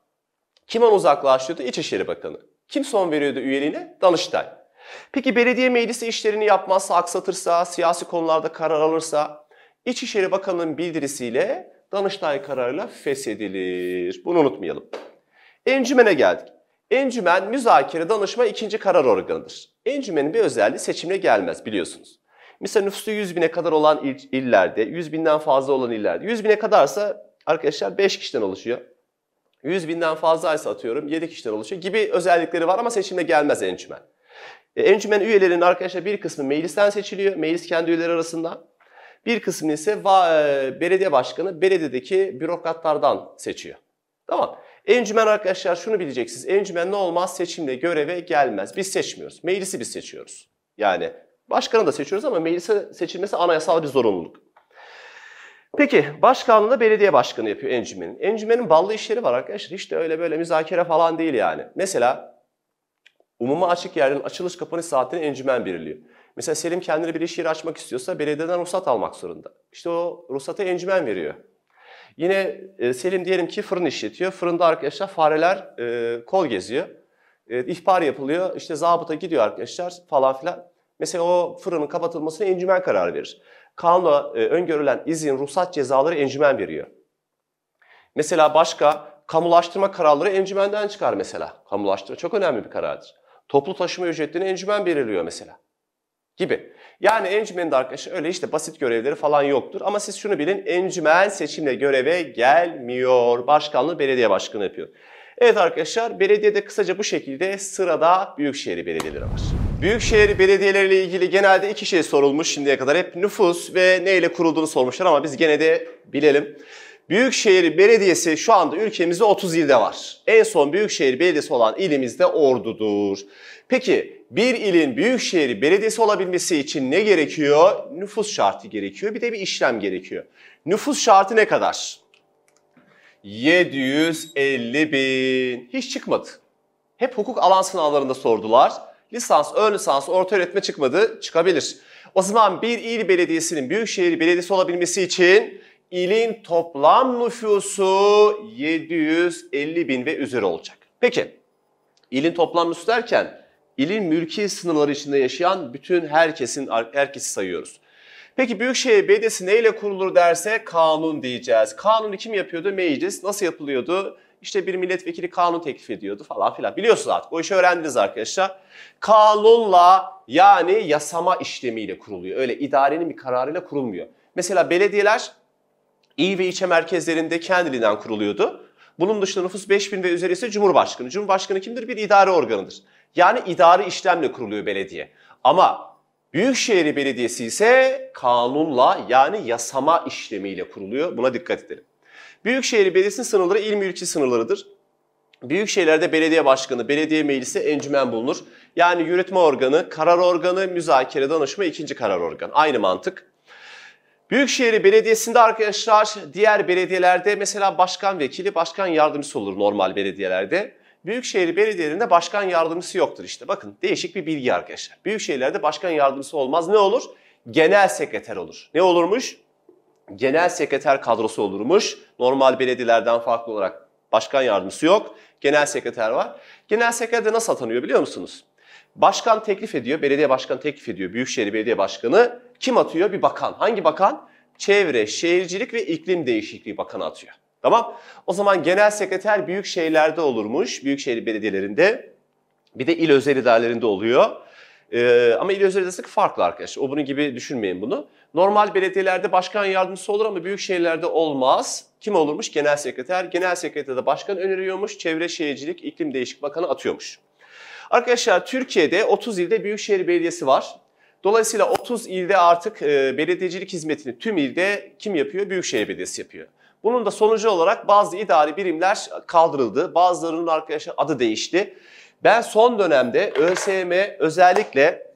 kim onu uzaklaştırdı? İçişleri Bakanı. Kim son veriyordu üyeliğine? Danıştay. Peki belediye meclisi işlerini yapmazsa, aksatırsa, siyasi konularda karar alırsa İçişleri Bakanı'nın bildirisiyle Danıştay kararıyla feshedilir. Bunu unutmayalım. Encümene geldik. Encümen müzakere danışma ikinci karar organıdır. Encümenin bir özelliği seçimle gelmez biliyorsunuz. Mesela nüfusu 100 bine kadar olan il, illerde, 100 binden fazla olan illerde. 100 bine kadarsa arkadaşlar 5 kişiden oluşuyor. 100 binden fazlaysa atıyorum 7 kişiden oluşuyor gibi özellikleri var ama seçimde gelmez encümen. E, encümen üyelerinin arkadaşlar bir kısmı meclisten seçiliyor. Meclis kendi üyeleri arasında. Bir kısmı ise e, belediye başkanı belediyedeki bürokratlardan seçiyor. Tamam. Encümen arkadaşlar şunu bileceksiniz. Encümen ne olmaz seçimle göreve gelmez. Biz seçmiyoruz. Meclisi biz seçiyoruz. Yani Başkanı da seçiyoruz ama meclise seçilmesi anayasal bir zorunluluk. Peki başkanlığı da belediye başkanı yapıyor encümenin. Encümenin ballı işleri var arkadaşlar. Hiç de öyle böyle müzakere falan değil yani. Mesela umuma açık yerin açılış kapanış saatini encümen belirliyor. Mesela Selim kendine bir iş yeri açmak istiyorsa belediyeden ruhsat almak zorunda. İşte o ruhsatı encümen veriyor. Yine e, Selim diyelim ki fırın işletiyor. Fırında arkadaşlar fareler e, kol geziyor. E, ihbar yapılıyor. İşte zabıta gidiyor arkadaşlar falan filan. Mesela o fırının kapatılmasına encümen karar verir. Kanunla e, öngörülen izin, ruhsat cezaları encümen veriyor. Mesela başka kamulaştırma kararları encümenden çıkar mesela. Kamulaştırma çok önemli bir karardır. Toplu taşıma ücretlerini encümen belirliyor mesela. Gibi. Yani encümenin de arkadaşlar öyle işte basit görevleri falan yoktur. Ama siz şunu bilin encümen seçimle göreve gelmiyor. Başkanlığı belediye başkanı yapıyor. Evet arkadaşlar belediyede kısaca bu şekilde sırada Büyükşehir Belediyeleri var. Büyükşehir belediyeleriyle ilgili genelde iki şey sorulmuş şimdiye kadar. Hep nüfus ve ne ile kurulduğunu sormuşlar ama biz gene de bilelim. Büyükşehir Belediyesi şu anda ülkemizde 30 ilde var. En son Büyükşehir Belediyesi olan ilimiz de Ordu'dur. Peki bir ilin Büyükşehir Belediyesi olabilmesi için ne gerekiyor? Nüfus şartı gerekiyor. Bir de bir işlem gerekiyor. Nüfus şartı ne kadar? 750 bin. Hiç çıkmadı. Hep hukuk alan sınavlarında sordular lisans, ön lisans, orta öğretme çıkmadı çıkabilir. O zaman bir il belediyesinin büyükşehir belediyesi olabilmesi için ilin toplam nüfusu 750 bin ve üzeri olacak. Peki ilin toplam nüfusu derken ilin mülki sınırları içinde yaşayan bütün herkesin herkesi sayıyoruz. Peki Büyükşehir Belediyesi neyle kurulur derse kanun diyeceğiz. Kanun kim yapıyordu? Meclis. Nasıl yapılıyordu? işte bir milletvekili kanun teklif ediyordu falan filan. Biliyorsunuz artık o işi öğrendiniz arkadaşlar. Kanunla yani yasama işlemiyle kuruluyor. Öyle idarenin bir kararıyla kurulmuyor. Mesela belediyeler il ve ilçe merkezlerinde kendiliğinden kuruluyordu. Bunun dışında nüfus 5000 ve üzeri ise Cumhurbaşkanı. Cumhurbaşkanı kimdir? Bir idare organıdır. Yani idari işlemle kuruluyor belediye. Ama Büyükşehir Belediyesi ise kanunla yani yasama işlemiyle kuruluyor. Buna dikkat edelim. Büyükşehir Belediyesi sınırları il mülki sınırlarıdır. Büyük şehirlerde belediye başkanı, belediye meclisi, encümen bulunur. Yani yürütme organı, karar organı, müzakere, danışma ikinci karar organı. Aynı mantık. Büyükşehir Belediyesi'nde arkadaşlar diğer belediyelerde mesela başkan vekili, başkan yardımcısı olur normal belediyelerde. Büyükşehir belediyelerinde başkan yardımcısı yoktur işte. Bakın değişik bir bilgi arkadaşlar. Büyükşehirlerde başkan yardımcısı olmaz. Ne olur? Genel sekreter olur. Ne olurmuş? genel sekreter kadrosu olurmuş. Normal belediyelerden farklı olarak başkan yardımcısı yok. Genel sekreter var. Genel sekreter de nasıl atanıyor biliyor musunuz? Başkan teklif ediyor, belediye başkanı teklif ediyor. Büyükşehir Belediye Başkanı kim atıyor? Bir bakan. Hangi bakan? Çevre, Şehircilik ve İklim Değişikliği Bakanı atıyor. Tamam. O zaman genel sekreter büyük şehirlerde olurmuş. Büyükşehir belediyelerinde. Bir de il özel idarelerinde oluyor. Ee, ama il özel adası farklı arkadaşlar. O bunun gibi düşünmeyin bunu. Normal belediyelerde başkan yardımcısı olur ama büyük şehirlerde olmaz. Kim olurmuş? Genel sekreter. Genel sekreterde başkan öneriyormuş. Çevre Şehircilik İklim Değişik Bakanı atıyormuş. Arkadaşlar Türkiye'de 30 ilde Büyükşehir Belediyesi var. Dolayısıyla 30 ilde artık e, belediyecilik hizmetini tüm ilde kim yapıyor? Büyükşehir Belediyesi yapıyor. Bunun da sonucu olarak bazı idari birimler kaldırıldı. Bazılarının arkadaşlar adı değişti. Ben son dönemde ÖSYM özellikle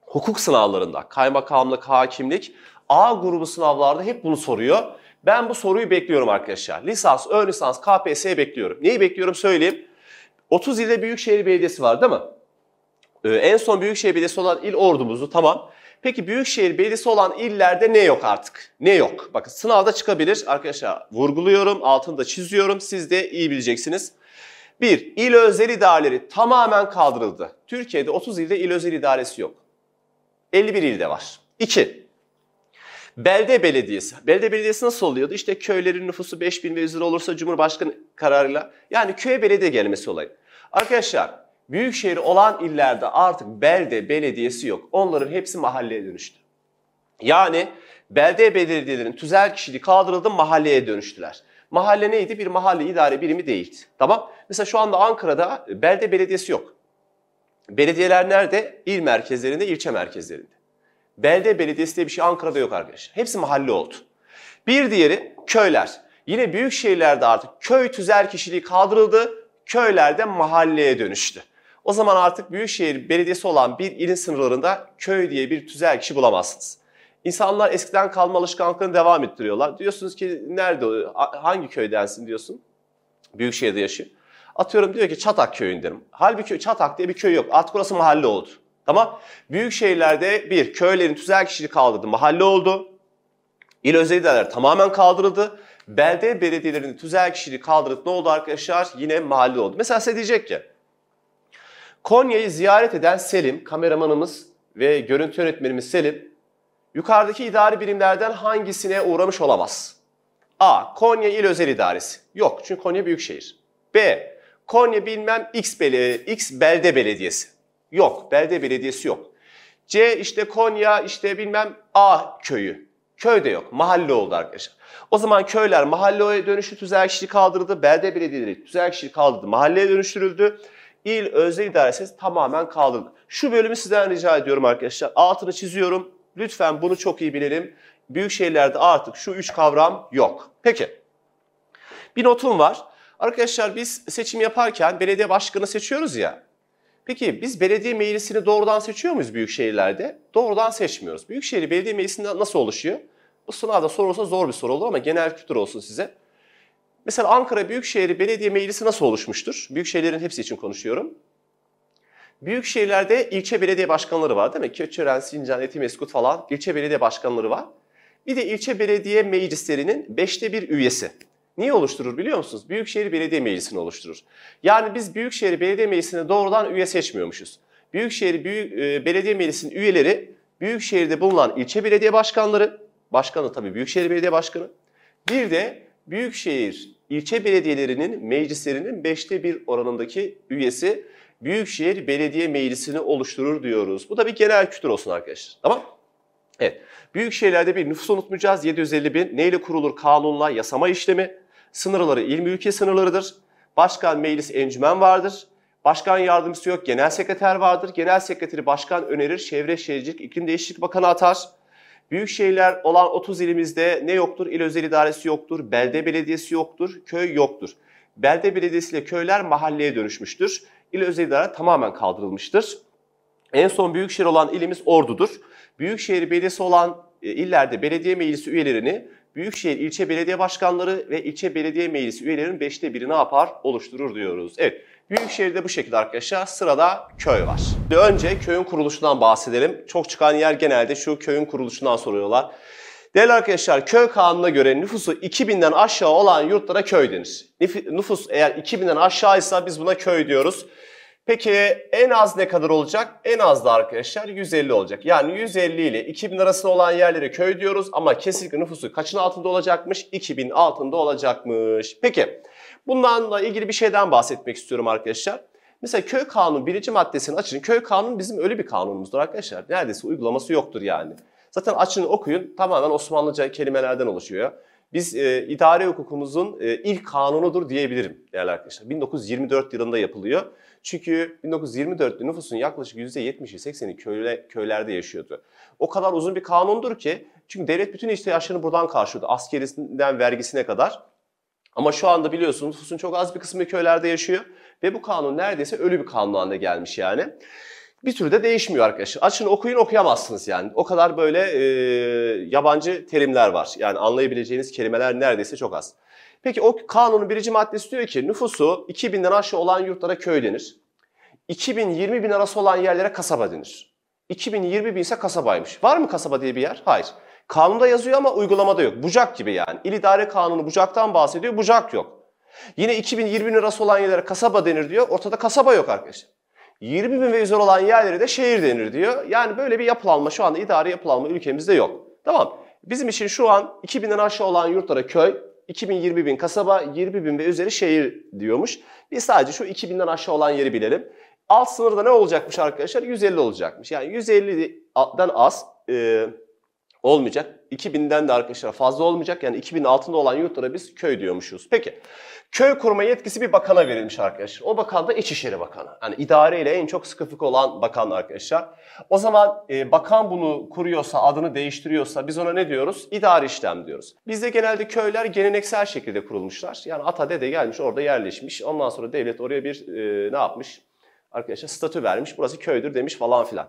hukuk sınavlarında, kaymakamlık, hakimlik, A grubu sınavlarda hep bunu soruyor. Ben bu soruyu bekliyorum arkadaşlar. Lisans, ön lisans, KPSS'ye bekliyorum. Neyi bekliyorum söyleyeyim. 30 ilde Büyükşehir Belediyesi var değil mi? Ee, en son Büyükşehir Belediyesi olan il ordumuzu tamam. Peki Büyükşehir Belediyesi olan illerde ne yok artık? Ne yok? Bakın sınavda çıkabilir arkadaşlar. Vurguluyorum, altını da çiziyorum. Siz de iyi bileceksiniz. Bir il özel idareleri tamamen kaldırıldı. Türkiye'de 30 ilde il özel idaresi yok. 51 ilde var. İki, Belde belediyesi. Belde belediyesi nasıl oluyordu? İşte köylerin nüfusu 5 bin ve üzeri olursa Cumhurbaşkanı kararıyla. Yani köye belediye gelmesi olayı. Arkadaşlar büyükşehir olan illerde artık belde belediyesi yok. Onların hepsi mahalleye dönüştü. Yani belde belediyelerin tüzel kişiliği kaldırıldı mahalleye dönüştüler. Mahalle neydi? Bir mahalle idare birimi değildi. Tamam. Mesela şu anda Ankara'da e, belde belediyesi yok. Belediyeler nerede? İl merkezlerinde, ilçe merkezlerinde. Belde belediyesi diye bir şey Ankara'da yok arkadaşlar. Hepsi mahalle oldu. Bir diğeri köyler. Yine büyük şehirlerde artık köy tüzel kişiliği kaldırıldı. Köylerde mahalleye dönüştü. O zaman artık büyük şehir belediyesi olan bir ilin sınırlarında köy diye bir tüzel kişi bulamazsınız. İnsanlar eskiden kalma alışkanlıklarını devam ettiriyorlar. Diyorsunuz ki nerede, hangi köydensin diyorsun. Büyük şehirde yaşıyor. Atıyorum diyor ki Çatak köyündenim. Halbuki Çatak diye bir köy yok. Artık orası mahalle oldu. Tamam. Büyük şehirlerde bir köylerin tüzel kişiliği kaldırdı. Mahalle oldu. İl özel tamamen kaldırıldı. Belde belediyelerinin tüzel kişiliği kaldırıp ne oldu arkadaşlar? Yine mahalle oldu. Mesela size diyecek ki Konya'yı ziyaret eden Selim, kameramanımız ve görüntü yönetmenimiz Selim Yukarıdaki idari birimlerden hangisine uğramış olamaz? A. Konya İl Özel İdaresi. Yok çünkü Konya Büyükşehir. B. Konya bilmem X, bel X belde belediyesi. Yok belde belediyesi yok. C işte Konya işte bilmem A köyü. Köy de yok. Mahalle oldu arkadaşlar. O zaman köyler mahalleye dönüşü tüzel kişilik kaldırıldı. Belde belediyeleri tüzel kişilik kaldırıldı. Mahalleye dönüştürüldü. İl özel idaresi tamamen kaldırıldı. Şu bölümü sizden rica ediyorum arkadaşlar. Altını çiziyorum. Lütfen bunu çok iyi bilelim. Büyük şehirlerde artık şu üç kavram yok. Peki. Bir notum var. Arkadaşlar biz seçim yaparken belediye başkanı seçiyoruz ya. Peki biz belediye meclisini doğrudan seçiyor muyuz büyük şehirlerde? Doğrudan seçmiyoruz. Büyükşehir belediye meclisinden nasıl oluşuyor? Bu sınavda sorulsa zor bir soru olur ama genel kültür olsun size. Mesela Ankara Büyükşehir Belediye Meclisi nasıl oluşmuştur? Büyükşehirlerin hepsi için konuşuyorum. Büyük şehirlerde ilçe belediye başkanları var değil mi? Keçören, Sincan, Etimeskut falan ilçe belediye başkanları var. Bir de ilçe belediye meclislerinin beşte bir üyesi. Niye oluşturur biliyor musunuz? Büyükşehir Belediye Meclisi'ni oluşturur. Yani biz Büyükşehir Belediye Meclisi'ne doğrudan üye seçmiyormuşuz. Büyükşehir Büyük, e, Belediye Meclisi'nin üyeleri Büyükşehir'de bulunan ilçe belediye başkanları, başkanı tabii Büyükşehir Belediye Başkanı, bir de Büyükşehir ilçe belediyelerinin meclislerinin beşte bir oranındaki üyesi Büyükşehir Belediye Meclisi'ni oluşturur diyoruz. Bu da bir genel kültür olsun arkadaşlar. Tamam Evet. Büyükşehirlerde bir nüfus unutmayacağız. 750 bin neyle kurulur? Kanunla yasama işlemi. Sınırları il ülke sınırlarıdır. Başkan meclis encümen vardır. Başkan yardımcısı yok. Genel sekreter vardır. Genel sekreteri başkan önerir. Çevre Şehircilik İklim Değişiklik Bakanı atar. Büyük şehirler olan 30 ilimizde ne yoktur? İl özel idaresi yoktur. Belde belediyesi yoktur. Köy yoktur. Belde belediyesiyle köyler mahalleye dönüşmüştür il özel idare tamamen kaldırılmıştır. En son büyük şehir olan ilimiz Ordu'dur. Büyükşehir belediyesi olan e, illerde belediye meclisi üyelerini Büyükşehir ilçe belediye başkanları ve ilçe belediye meclisi üyelerinin beşte biri ne yapar? Oluşturur diyoruz. Evet. Büyükşehir'de bu şekilde arkadaşlar sırada köy var. Önce köyün kuruluşundan bahsedelim. Çok çıkan yer genelde şu köyün kuruluşundan soruyorlar. Değerli arkadaşlar köy kanununa göre nüfusu 2000'den aşağı olan yurtlara köy denir. Nüfus eğer 2000'den aşağıysa biz buna köy diyoruz. Peki en az ne kadar olacak? En az da arkadaşlar 150 olacak. Yani 150 ile 2000 arasında olan yerlere köy diyoruz ama kesinlikle nüfusu kaçın altında olacakmış? 2000 altında olacakmış. Peki bununla ilgili bir şeyden bahsetmek istiyorum arkadaşlar. Mesela köy kanunu birinci maddesini açın. Köy kanunu bizim öyle bir kanunumuzdur arkadaşlar. Neredeyse uygulaması yoktur yani. Zaten açın okuyun tamamen Osmanlıca kelimelerden oluşuyor. Biz e, idare hukukumuzun e, ilk kanunudur diyebilirim değerli arkadaşlar. 1924 yılında yapılıyor. Çünkü 1924'te nüfusun yaklaşık %70'i 80'i köyle, köylerde yaşıyordu. O kadar uzun bir kanundur ki çünkü devlet bütün ihtiyaçlarını buradan karşılıyordu. Askerisinden vergisine kadar. Ama şu anda biliyorsunuz nüfusun çok az bir kısmı köylerde yaşıyor. Ve bu kanun neredeyse ölü bir kanun haline gelmiş yani. Bir türlü de değişmiyor arkadaşlar. Açın okuyun okuyamazsınız yani. O kadar böyle e, yabancı terimler var. Yani anlayabileceğiniz kelimeler neredeyse çok az. Peki o kanunun birinci maddesi diyor ki nüfusu 2000'den aşağı olan yurtlara köy denir. 2000-20 bin arası olan yerlere kasaba denir. 2020 bin ise kasabaymış. Var mı kasaba diye bir yer? Hayır. Kanunda yazıyor ama uygulamada yok. Bucak gibi yani. İl İdare Kanunu bucaktan bahsediyor. Bucak yok. Yine 2020 bin arası olan yerlere kasaba denir diyor. Ortada kasaba yok arkadaşlar. 20 bin ve üzeri olan yerlere de şehir denir diyor. Yani böyle bir yapılanma şu anda idari yapılanma ülkemizde yok. Tamam. Bizim için şu an 2000'den aşağı olan yurtlara köy, 2020 bin kasaba, 20 bin ve üzeri şehir diyormuş. Biz sadece şu 2000'den aşağı olan yeri bilelim. Alt sınırda ne olacakmış arkadaşlar? 150 olacakmış. Yani 150'den az e, olmayacak. 2000'den de arkadaşlar fazla olmayacak. Yani 2000 altında olan yurtlara biz köy diyormuşuz. Peki köy kurma yetkisi bir bakana verilmiş arkadaşlar. O bakan da İçişleri Bakanı. Yani idareyle en çok sıkı olan bakan arkadaşlar. O zaman e, bakan bunu kuruyorsa, adını değiştiriyorsa biz ona ne diyoruz? İdari işlem diyoruz. Bizde genelde köyler geleneksel şekilde kurulmuşlar. Yani ata dede gelmiş orada yerleşmiş. Ondan sonra devlet oraya bir e, ne yapmış? Arkadaşlar statü vermiş. Burası köydür demiş falan filan.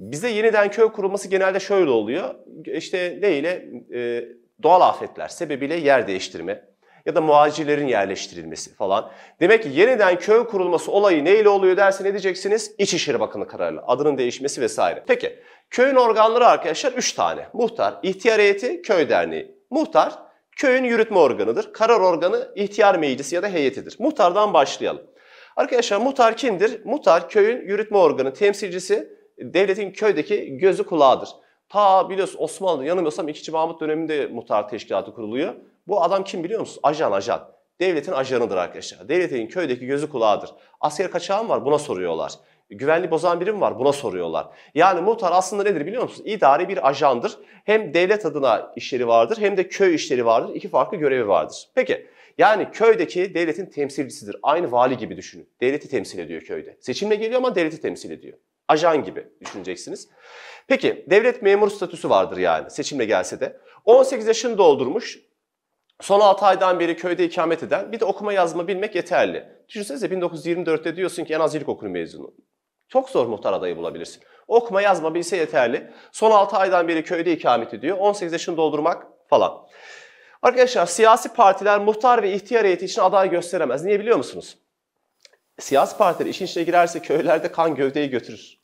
Bizde yeniden köy kurulması genelde şöyle oluyor. İşte neyle? E, doğal afetler sebebiyle yer değiştirme ya da muhacirlerin yerleştirilmesi falan. Demek ki yeniden köy kurulması olayı neyle oluyor derse ne diyeceksiniz? İçişleri Bakanı kararıyla adının değişmesi vesaire. Peki köyün organları arkadaşlar 3 tane. Muhtar, ihtiyar heyeti, köy derneği. Muhtar köyün yürütme organıdır. Karar organı ihtiyar meclisi ya da heyetidir. Muhtardan başlayalım. Arkadaşlar muhtar kimdir? Muhtar köyün yürütme organı temsilcisi devletin köydeki gözü kulağıdır. Ta biliyorsun Osmanlı yanılmıyorsam 2. Mahmut döneminde muhtar teşkilatı kuruluyor. Bu adam kim biliyor musun? Ajan ajan. Devletin ajanıdır arkadaşlar. Devletin köydeki gözü kulağıdır. Asker kaçağım var buna soruyorlar. Güvenli bozan birim var buna soruyorlar. Yani muhtar aslında nedir biliyor musun? İdari bir ajandır. Hem devlet adına işleri vardır hem de köy işleri vardır. İki farklı görevi vardır. Peki yani köydeki devletin temsilcisidir. Aynı vali gibi düşünün. Devleti temsil ediyor köyde. Seçimle geliyor ama devleti temsil ediyor ajan gibi düşüneceksiniz. Peki devlet memuru statüsü vardır yani seçimle gelse de. 18 yaşını doldurmuş, son 6 aydan beri köyde ikamet eden bir de okuma yazma bilmek yeterli. Düşünsenize 1924'te diyorsun ki en az ilkokulu mezunu. Çok zor muhtar adayı bulabilirsin. Okuma yazma bilse yeterli. Son 6 aydan beri köyde ikamet ediyor. 18 yaşını doldurmak falan. Arkadaşlar siyasi partiler muhtar ve ihtiyar heyeti için aday gösteremez. Niye biliyor musunuz? Siyasi partiler işin içine girerse köylerde kan gövdeyi götürür.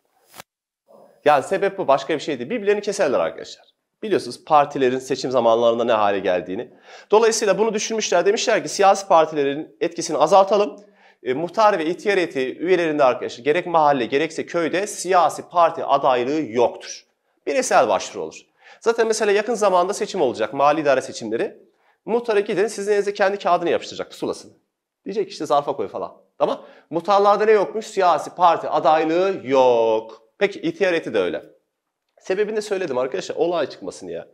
Yani sebep bu başka bir şey değil. Birbirlerini keserler arkadaşlar. Biliyorsunuz partilerin seçim zamanlarında ne hale geldiğini. Dolayısıyla bunu düşünmüşler. Demişler ki siyasi partilerin etkisini azaltalım. E, muhtar ve ihtiyar heyeti üyelerinde arkadaşlar gerek mahalle gerekse köyde siyasi parti adaylığı yoktur. Bireysel başvuru olur. Zaten mesela yakın zamanda seçim olacak. Mali idare seçimleri. Muhtara gidin sizin elinize kendi kağıdını yapıştıracak pusulasını. Diyecek işte zarfa koy falan. Ama muhtarlarda ne yokmuş? Siyasi parti adaylığı yok. Peki ihtiyar de öyle. Sebebini de söyledim arkadaşlar. Olay çıkmasın ya.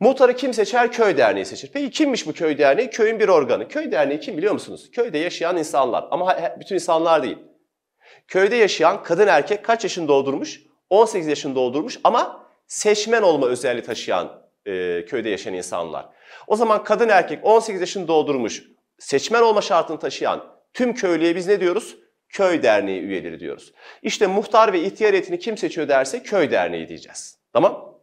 Muhtarı kim seçer? Köy derneği seçir. Peki kimmiş bu köy derneği? Köyün bir organı. Köy derneği kim biliyor musunuz? Köyde yaşayan insanlar. Ama bütün insanlar değil. Köyde yaşayan kadın erkek kaç yaşını doldurmuş? 18 yaşını doldurmuş ama seçmen olma özelliği taşıyan e, köyde yaşayan insanlar. O zaman kadın erkek 18 yaşını doldurmuş, seçmen olma şartını taşıyan tüm köylüye biz ne diyoruz? köy derneği üyeleri diyoruz. İşte muhtar ve ihtiyar heyetini kim seçiyor derse köy derneği diyeceğiz. Tamam?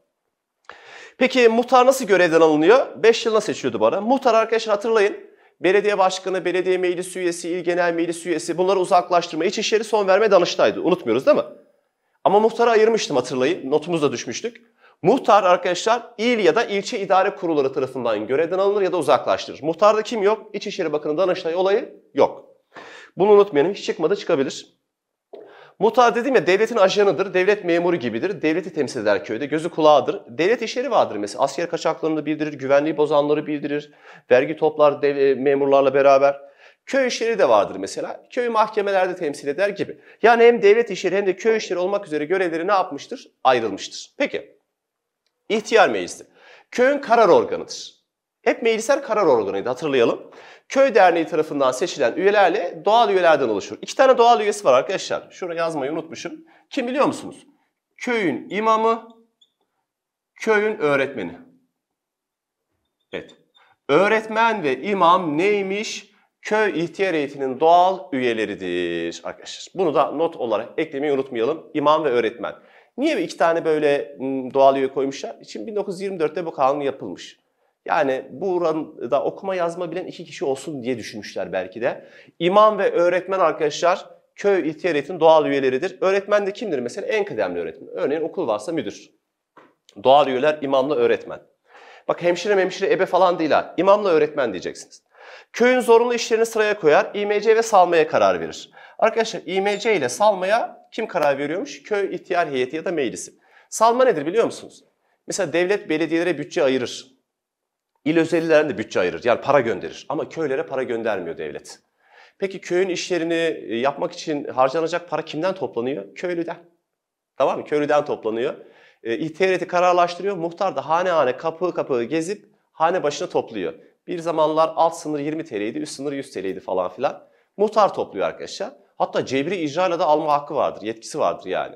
Peki muhtar nasıl görevden alınıyor? 5 yılına seçiyordu bana. Muhtar arkadaşlar hatırlayın. Belediye başkanı, belediye meclis üyesi, il genel meclis üyesi bunları uzaklaştırma, içişleri son verme danıştaydı. Unutmuyoruz değil mi? Ama muhtarı ayırmıştım hatırlayın. Notumuzda düşmüştük. Muhtar arkadaşlar il ya da ilçe idare kurulları tarafından görevden alınır ya da uzaklaştırır. Muhtarda kim yok? İçişleri Bakanı Danıştay olayı yok. Bunu unutmayalım. Hiç çıkmadı çıkabilir. Muhtar dedim ya devletin ajanıdır, devlet memuru gibidir, devleti temsil eder köyde, gözü kulağıdır. Devlet işleri vardır mesela. Asker kaçaklarını bildirir, güvenliği bozanları bildirir, vergi toplar dev, e, memurlarla beraber. Köy işleri de vardır mesela. Köyü mahkemelerde temsil eder gibi. Yani hem devlet işleri hem de köy işleri olmak üzere görevleri ne yapmıştır? Ayrılmıştır. Peki. ihtiyar meclisi. Köyün karar organıdır. Hep meclisler karar organıydı hatırlayalım köy derneği tarafından seçilen üyelerle doğal üyelerden oluşur. İki tane doğal üyesi var arkadaşlar. Şuraya yazmayı unutmuşum. Kim biliyor musunuz? Köyün imamı, köyün öğretmeni. Evet. Öğretmen ve imam neymiş? Köy ihtiyar heyetinin doğal üyeleridir arkadaşlar. Bunu da not olarak eklemeyi unutmayalım. İmam ve öğretmen. Niye iki tane böyle ıı, doğal üye koymuşlar? Şimdi 1924'te bu kanun yapılmış. Yani bu da okuma yazma bilen iki kişi olsun diye düşünmüşler belki de. İmam ve öğretmen arkadaşlar köy ihtiyar eğitim doğal üyeleridir. Öğretmen de kimdir mesela? En kıdemli öğretmen. Örneğin okul varsa müdür. Doğal üyeler imamla öğretmen. Bak hemşire memşire ebe falan değil ha. İmamla öğretmen diyeceksiniz. Köyün zorunlu işlerini sıraya koyar. İMC ve salmaya karar verir. Arkadaşlar İMC ile salmaya kim karar veriyormuş? Köy ihtiyar heyeti ya da meclisi. Salma nedir biliyor musunuz? Mesela devlet belediyelere bütçe ayırır. İl özellerine bütçe ayırır yani para gönderir ama köylere para göndermiyor devlet. Peki köyün işlerini e, yapmak için harcanacak para kimden toplanıyor? Köylüden. Tamam mı? Köylüden toplanıyor. E, ihtiyariyeti kararlaştırıyor. Muhtar da hane hane kapı kapı gezip hane başına topluyor. Bir zamanlar alt sınır 20 TL'ydi, üst sınır 100 TL'ydi falan filan. Muhtar topluyor arkadaşlar. Hatta cebri icra ile de alma hakkı vardır, yetkisi vardır yani.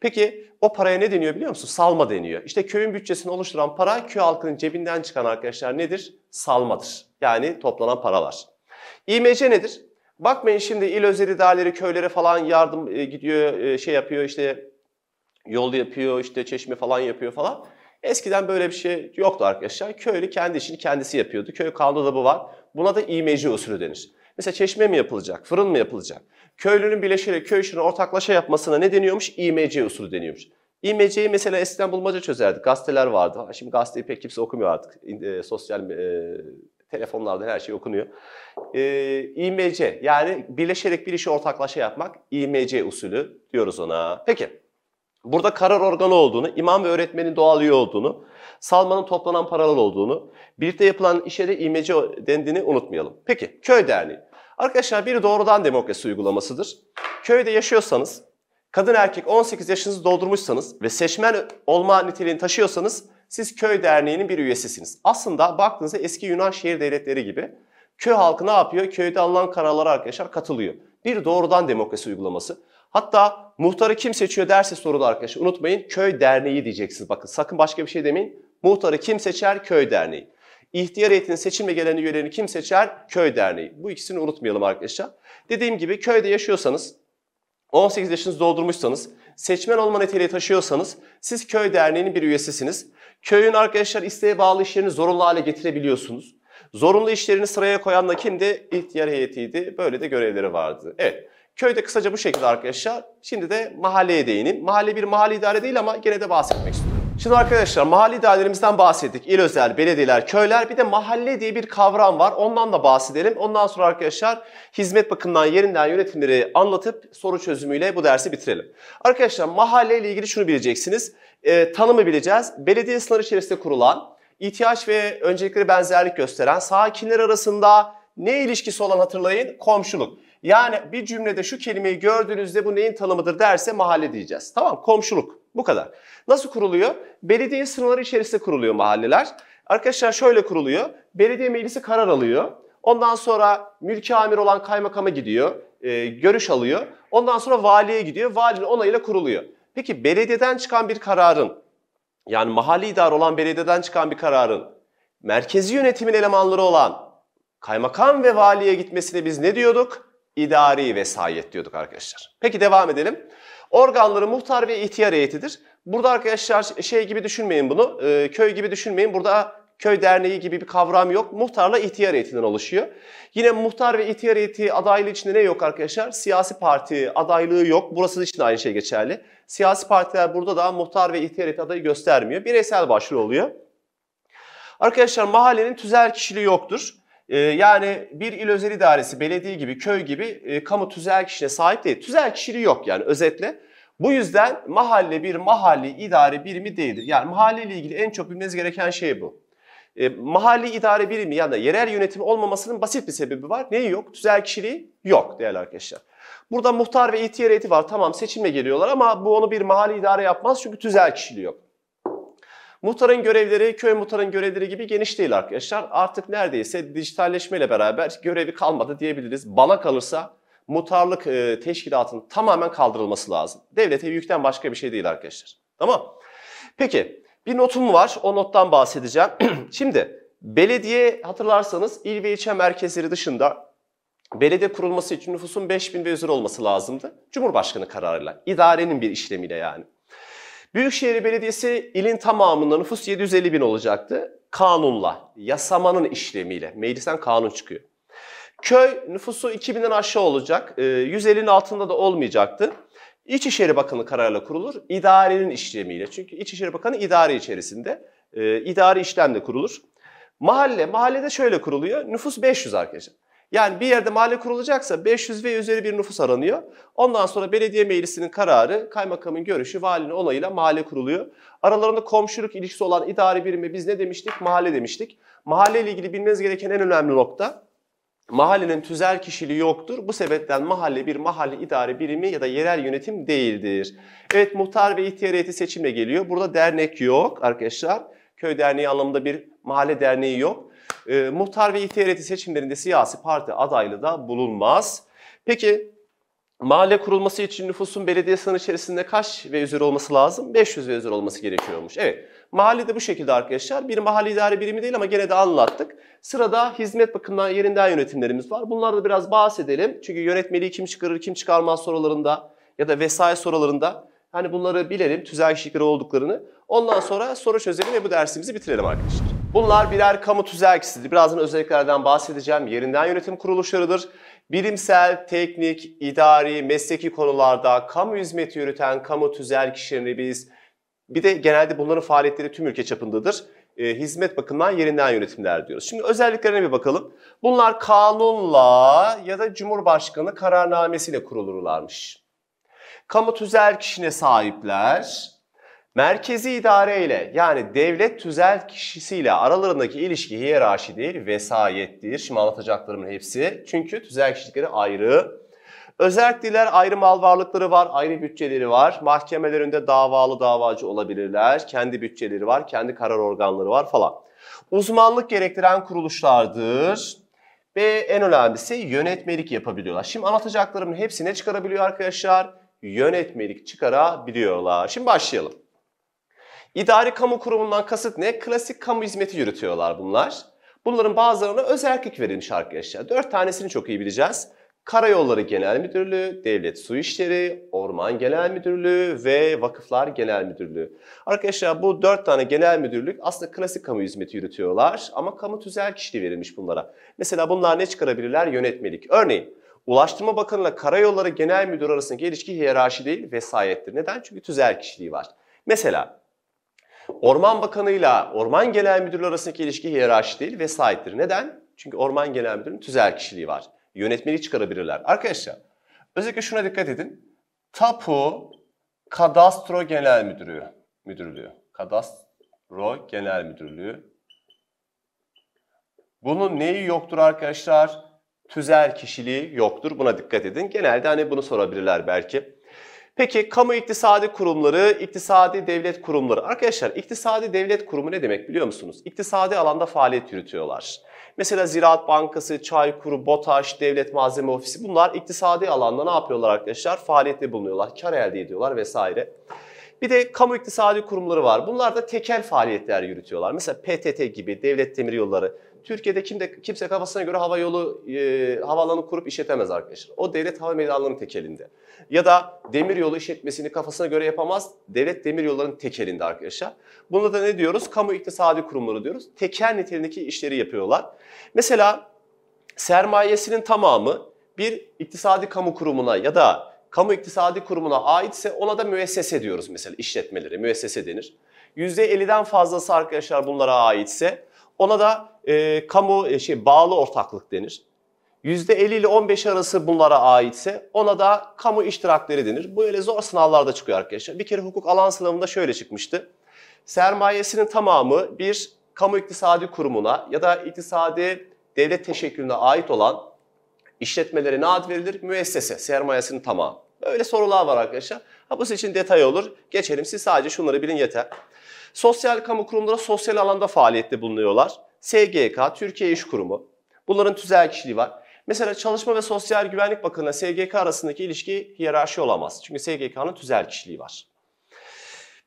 Peki o paraya ne deniyor biliyor musun? Salma deniyor. İşte köyün bütçesini oluşturan para köy halkının cebinden çıkan arkadaşlar nedir? Salmadır. Yani toplanan paralar. İMC nedir? Bakmayın şimdi il özel idareleri köylere falan yardım e, gidiyor, e, şey yapıyor işte yol yapıyor, işte çeşme falan yapıyor falan. Eskiden böyle bir şey yoktu arkadaşlar. Köylü kendi işini kendisi yapıyordu. Köy kanunda da bu var. Buna da imeci usulü denir. Mesela çeşme mi yapılacak, fırın mı yapılacak? köylünün birleşerek köy işini ortaklaşa yapmasına ne deniyormuş? İMC usulü deniyormuş. İMC'yi mesela eskiden bulmaca çözerdik. Gazeteler vardı. Şimdi gazeteyi pek kimse okumuyor artık. E, sosyal e, telefonlarda her şey okunuyor. E, İMC yani birleşerek bir işi ortaklaşa yapmak İMC usulü diyoruz ona. Peki burada karar organı olduğunu, imam ve öğretmenin doğal üye olduğunu, salmanın toplanan paralar olduğunu, birlikte yapılan işe de İMC dendiğini unutmayalım. Peki köy derneği. Arkadaşlar biri doğrudan demokrasi uygulamasıdır. Köyde yaşıyorsanız, kadın erkek 18 yaşınızı doldurmuşsanız ve seçmen olma niteliğini taşıyorsanız siz köy derneğinin bir üyesisiniz. Aslında baktığınızda eski Yunan şehir devletleri gibi köy halkı ne yapıyor? Köyde alınan kararlara arkadaşlar katılıyor. Bir doğrudan demokrasi uygulaması. Hatta muhtarı kim seçiyor derse sorulu arkadaşlar. Unutmayın köy derneği diyeceksiniz. Bakın sakın başka bir şey demeyin. Muhtarı kim seçer? Köy derneği. İhtiyar heyetinin seçilme gelen üyelerini kim seçer? Köy derneği. Bu ikisini unutmayalım arkadaşlar. Dediğim gibi köyde yaşıyorsanız 18 yaşınızı doldurmuşsanız, seçmen olma niteliği taşıyorsanız siz köy derneğinin bir üyesisiniz. Köyün arkadaşlar isteğe bağlı işlerini zorunlu hale getirebiliyorsunuz. Zorunlu işlerini sıraya koyan da kimdi? İhtiyar heyetiydi. Böyle de görevleri vardı. Evet. Köyde kısaca bu şekilde arkadaşlar. Şimdi de mahalleye değinin. Mahalle bir mahalle idare değil ama gene de bahsetmek istiyorum. Şimdi arkadaşlar mahalle idarelerimizden bahsettik. İl özel, belediyeler, köyler bir de mahalle diye bir kavram var. Ondan da bahsedelim. Ondan sonra arkadaşlar hizmet bakımından yerinden yönetimleri anlatıp soru çözümüyle bu dersi bitirelim. Arkadaşlar mahalle ile ilgili şunu bileceksiniz. E, tanımı bileceğiz. Belediye sınırı içerisinde kurulan, ihtiyaç ve öncelikleri benzerlik gösteren, sakinler arasında ne ilişkisi olan hatırlayın? Komşuluk. Yani bir cümlede şu kelimeyi gördüğünüzde bu neyin tanımıdır derse mahalle diyeceğiz. Tamam komşuluk. Bu kadar. Nasıl kuruluyor? Belediye sınırları içerisinde kuruluyor mahalleler. Arkadaşlar şöyle kuruluyor. Belediye meclisi karar alıyor. Ondan sonra mülki amir olan kaymakama gidiyor. E, görüş alıyor. Ondan sonra valiye gidiyor. Valinin onayıyla kuruluyor. Peki belediyeden çıkan bir kararın yani mahalle idare olan belediyeden çıkan bir kararın merkezi yönetimin elemanları olan kaymakam ve valiye gitmesine biz ne diyorduk? İdari vesayet diyorduk arkadaşlar. Peki devam edelim. Organları muhtar ve ihtiyar heyetidir. Burada arkadaşlar şey gibi düşünmeyin bunu. E, köy gibi düşünmeyin. Burada köy derneği gibi bir kavram yok. Muhtarla ihtiyar heyetinden oluşuyor. Yine muhtar ve ihtiyar heyeti adaylığı içinde ne yok arkadaşlar? Siyasi parti adaylığı yok. Burası için de aynı şey geçerli. Siyasi partiler burada da muhtar ve ihtiyar heyeti adayı göstermiyor. Bireysel başvuru oluyor. Arkadaşlar mahallenin tüzel kişiliği yoktur. Ee, yani bir il özel idaresi, belediye gibi, köy gibi e, kamu tüzel kişiliğine sahip değil. Tüzel kişiliği yok yani özetle. Bu yüzden mahalle bir mahalli idare birimi değildir. Yani mahalle ilgili en çok bilmeniz gereken şey bu. E, mahalli idare birimi ya yerel yönetim olmamasının basit bir sebebi var. Neyi yok? Tüzel kişiliği yok değerli arkadaşlar. Burada muhtar ve ihtiyar heyeti var. Tamam seçimle geliyorlar ama bu onu bir mahalli idare yapmaz çünkü tüzel kişiliği yok. Muhtarın görevleri köy muhtarın görevleri gibi geniş değil arkadaşlar. Artık neredeyse dijitalleşmeyle beraber görevi kalmadı diyebiliriz. Bana kalırsa muhtarlık e, teşkilatının tamamen kaldırılması lazım. Devlete yükten başka bir şey değil arkadaşlar. Tamam. Peki bir notum var. O nottan bahsedeceğim. Şimdi belediye hatırlarsanız il ve ilçe merkezleri dışında belediye kurulması için nüfusun 5000 ve üzeri olması lazımdı. Cumhurbaşkanı kararıyla. idarenin bir işlemiyle yani. Büyükşehir Belediyesi ilin tamamında nüfus 750 bin olacaktı. Kanunla, yasamanın işlemiyle. Meclisten kanun çıkıyor. Köy nüfusu 2000'den aşağı olacak. 150'nin ee, altında da olmayacaktı. İçişleri Bakanı kararıyla kurulur. idarenin işlemiyle. Çünkü İçişleri Bakanı idare içerisinde. Ee, idari işlemle kurulur. Mahalle, mahallede şöyle kuruluyor. Nüfus 500 arkadaşlar. Yani bir yerde mahalle kurulacaksa 500 ve üzeri bir nüfus aranıyor. Ondan sonra belediye meclisinin kararı, kaymakamın görüşü, valinin onayıyla mahalle kuruluyor. Aralarında komşuluk ilişkisi olan idari birimi biz ne demiştik? Mahalle demiştik. Mahalle ile ilgili bilmeniz gereken en önemli nokta mahallenin tüzel kişiliği yoktur. Bu sebepten mahalle bir mahalle idari birimi ya da yerel yönetim değildir. Evet muhtar ve ihtiyar heyeti seçimle geliyor. Burada dernek yok arkadaşlar. Köy derneği anlamında bir mahalle derneği yok. E, muhtar ve İTRT seçimlerinde siyasi parti adaylı da bulunmaz. Peki mahalle kurulması için nüfusun belediye sınırı içerisinde kaç ve üzeri olması lazım? 500 ve üzeri olması gerekiyormuş. Evet. Mahalle de bu şekilde arkadaşlar. Bir mahalle idare birimi değil ama gene de anlattık. Sırada hizmet bakımından yerinden yönetimlerimiz var. Bunlarda biraz bahsedelim. Çünkü yönetmeliği kim çıkarır, kim çıkarmaz sorularında ya da vesaire sorularında Hani bunları bilelim, tüzel şıkları olduklarını. Ondan sonra soru çözelim ve bu dersimizi bitirelim arkadaşlar. Bunlar birer kamu tüzel tüzelkisidir. Birazdan özelliklerden bahsedeceğim. Yerinden yönetim kuruluşlarıdır. Bilimsel, teknik, idari, mesleki konularda kamu hizmeti yürüten kamu tüzel kişilerini biz bir de genelde bunların faaliyetleri tüm ülke çapındadır. E, hizmet bakımından yerinden yönetimler diyoruz. Şimdi özelliklerine bir bakalım. Bunlar kanunla ya da Cumhurbaşkanı kararnamesiyle kurulurlarmış kamu tüzel kişine sahipler merkezi idare ile yani devlet tüzel kişisiyle aralarındaki ilişki hiyerarşi değil vesayettir. Şimdi anlatacaklarımın hepsi. Çünkü tüzel kişilikleri ayrı. Özellikler ayrı mal varlıkları var, ayrı bütçeleri var. Mahkemelerinde davalı davacı olabilirler. Kendi bütçeleri var, kendi karar organları var falan. Uzmanlık gerektiren kuruluşlardır. Ve en önemlisi yönetmelik yapabiliyorlar. Şimdi anlatacaklarımın hepsine çıkarabiliyor arkadaşlar yönetmelik çıkarabiliyorlar. Şimdi başlayalım. İdari kamu kurumundan kasıt ne? Klasik kamu hizmeti yürütüyorlar bunlar. Bunların bazılarına özellik verilmiş arkadaşlar. Dört tanesini çok iyi bileceğiz. Karayolları Genel Müdürlüğü, Devlet Su İşleri, Orman Genel Müdürlüğü ve Vakıflar Genel Müdürlüğü. Arkadaşlar bu dört tane genel müdürlük aslında klasik kamu hizmeti yürütüyorlar ama kamu tüzel kişiliği verilmiş bunlara. Mesela bunlar ne çıkarabilirler? Yönetmelik. Örneğin Ulaştırma ile Karayolları Genel Müdürü arasındaki ilişki hiyerarşi değil vesayettir. Neden? Çünkü tüzel kişiliği var. Mesela Orman ile Orman Genel Müdürü arasındaki ilişki hiyerarşi değil vesayettir. Neden? Çünkü Orman Genel Müdürü'nün tüzel kişiliği var. Yönetmeliği çıkarabilirler. Arkadaşlar özellikle şuna dikkat edin. Tapu Kadastro Genel Müdürü Müdürlüğü. Kadastro Genel Müdürlüğü. Bunun neyi yoktur arkadaşlar? tüzel kişiliği yoktur. Buna dikkat edin. Genelde hani bunu sorabilirler belki. Peki kamu iktisadi kurumları, iktisadi devlet kurumları. Arkadaşlar iktisadi devlet kurumu ne demek biliyor musunuz? İktisadi alanda faaliyet yürütüyorlar. Mesela Ziraat Bankası, Çaykuru, BOTAŞ, Devlet Malzeme Ofisi bunlar iktisadi alanda ne yapıyorlar arkadaşlar? Faaliyette bulunuyorlar, kar elde ediyorlar vesaire. Bir de kamu iktisadi kurumları var. Bunlar da tekel faaliyetler yürütüyorlar. Mesela PTT gibi, Devlet Demiryolları, Türkiye'de kimde, kimse kafasına göre hava yolu e, havaalanı kurup işletemez arkadaşlar. O devlet hava meydanlarının tekelinde. Ya da demir yolu işletmesini kafasına göre yapamaz. Devlet demir yollarının tekelinde arkadaşlar. Buna da ne diyoruz? Kamu iktisadi kurumları diyoruz. Teker niteliğindeki işleri yapıyorlar. Mesela sermayesinin tamamı bir iktisadi kamu kurumuna ya da kamu iktisadi kurumuna aitse ona da müessese diyoruz mesela işletmeleri müessese denir. %50'den fazlası arkadaşlar bunlara aitse ona da e, kamu e, şey bağlı ortaklık denir. %50 ile 15 arası bunlara aitse ona da kamu iştirakleri denir. Bu öyle zor sınavlarda çıkıyor arkadaşlar. Bir kere hukuk alan sınavında şöyle çıkmıştı. Sermayesinin tamamı bir kamu iktisadi kurumuna ya da iktisadi devlet teşekkülüne ait olan işletmelere ne ad verilir? Müessese, sermayesinin tamamı. Böyle sorular var arkadaşlar. Ha, bu sizin için detay olur. Geçelim. Siz sadece şunları bilin yeter. Sosyal kamu kurumları sosyal alanda faaliyette bulunuyorlar. SGK, Türkiye İş Kurumu. Bunların tüzel kişiliği var. Mesela Çalışma ve Sosyal Güvenlik Bakanı SGK arasındaki ilişki hiyerarşi olamaz. Çünkü SGK'nın tüzel kişiliği var.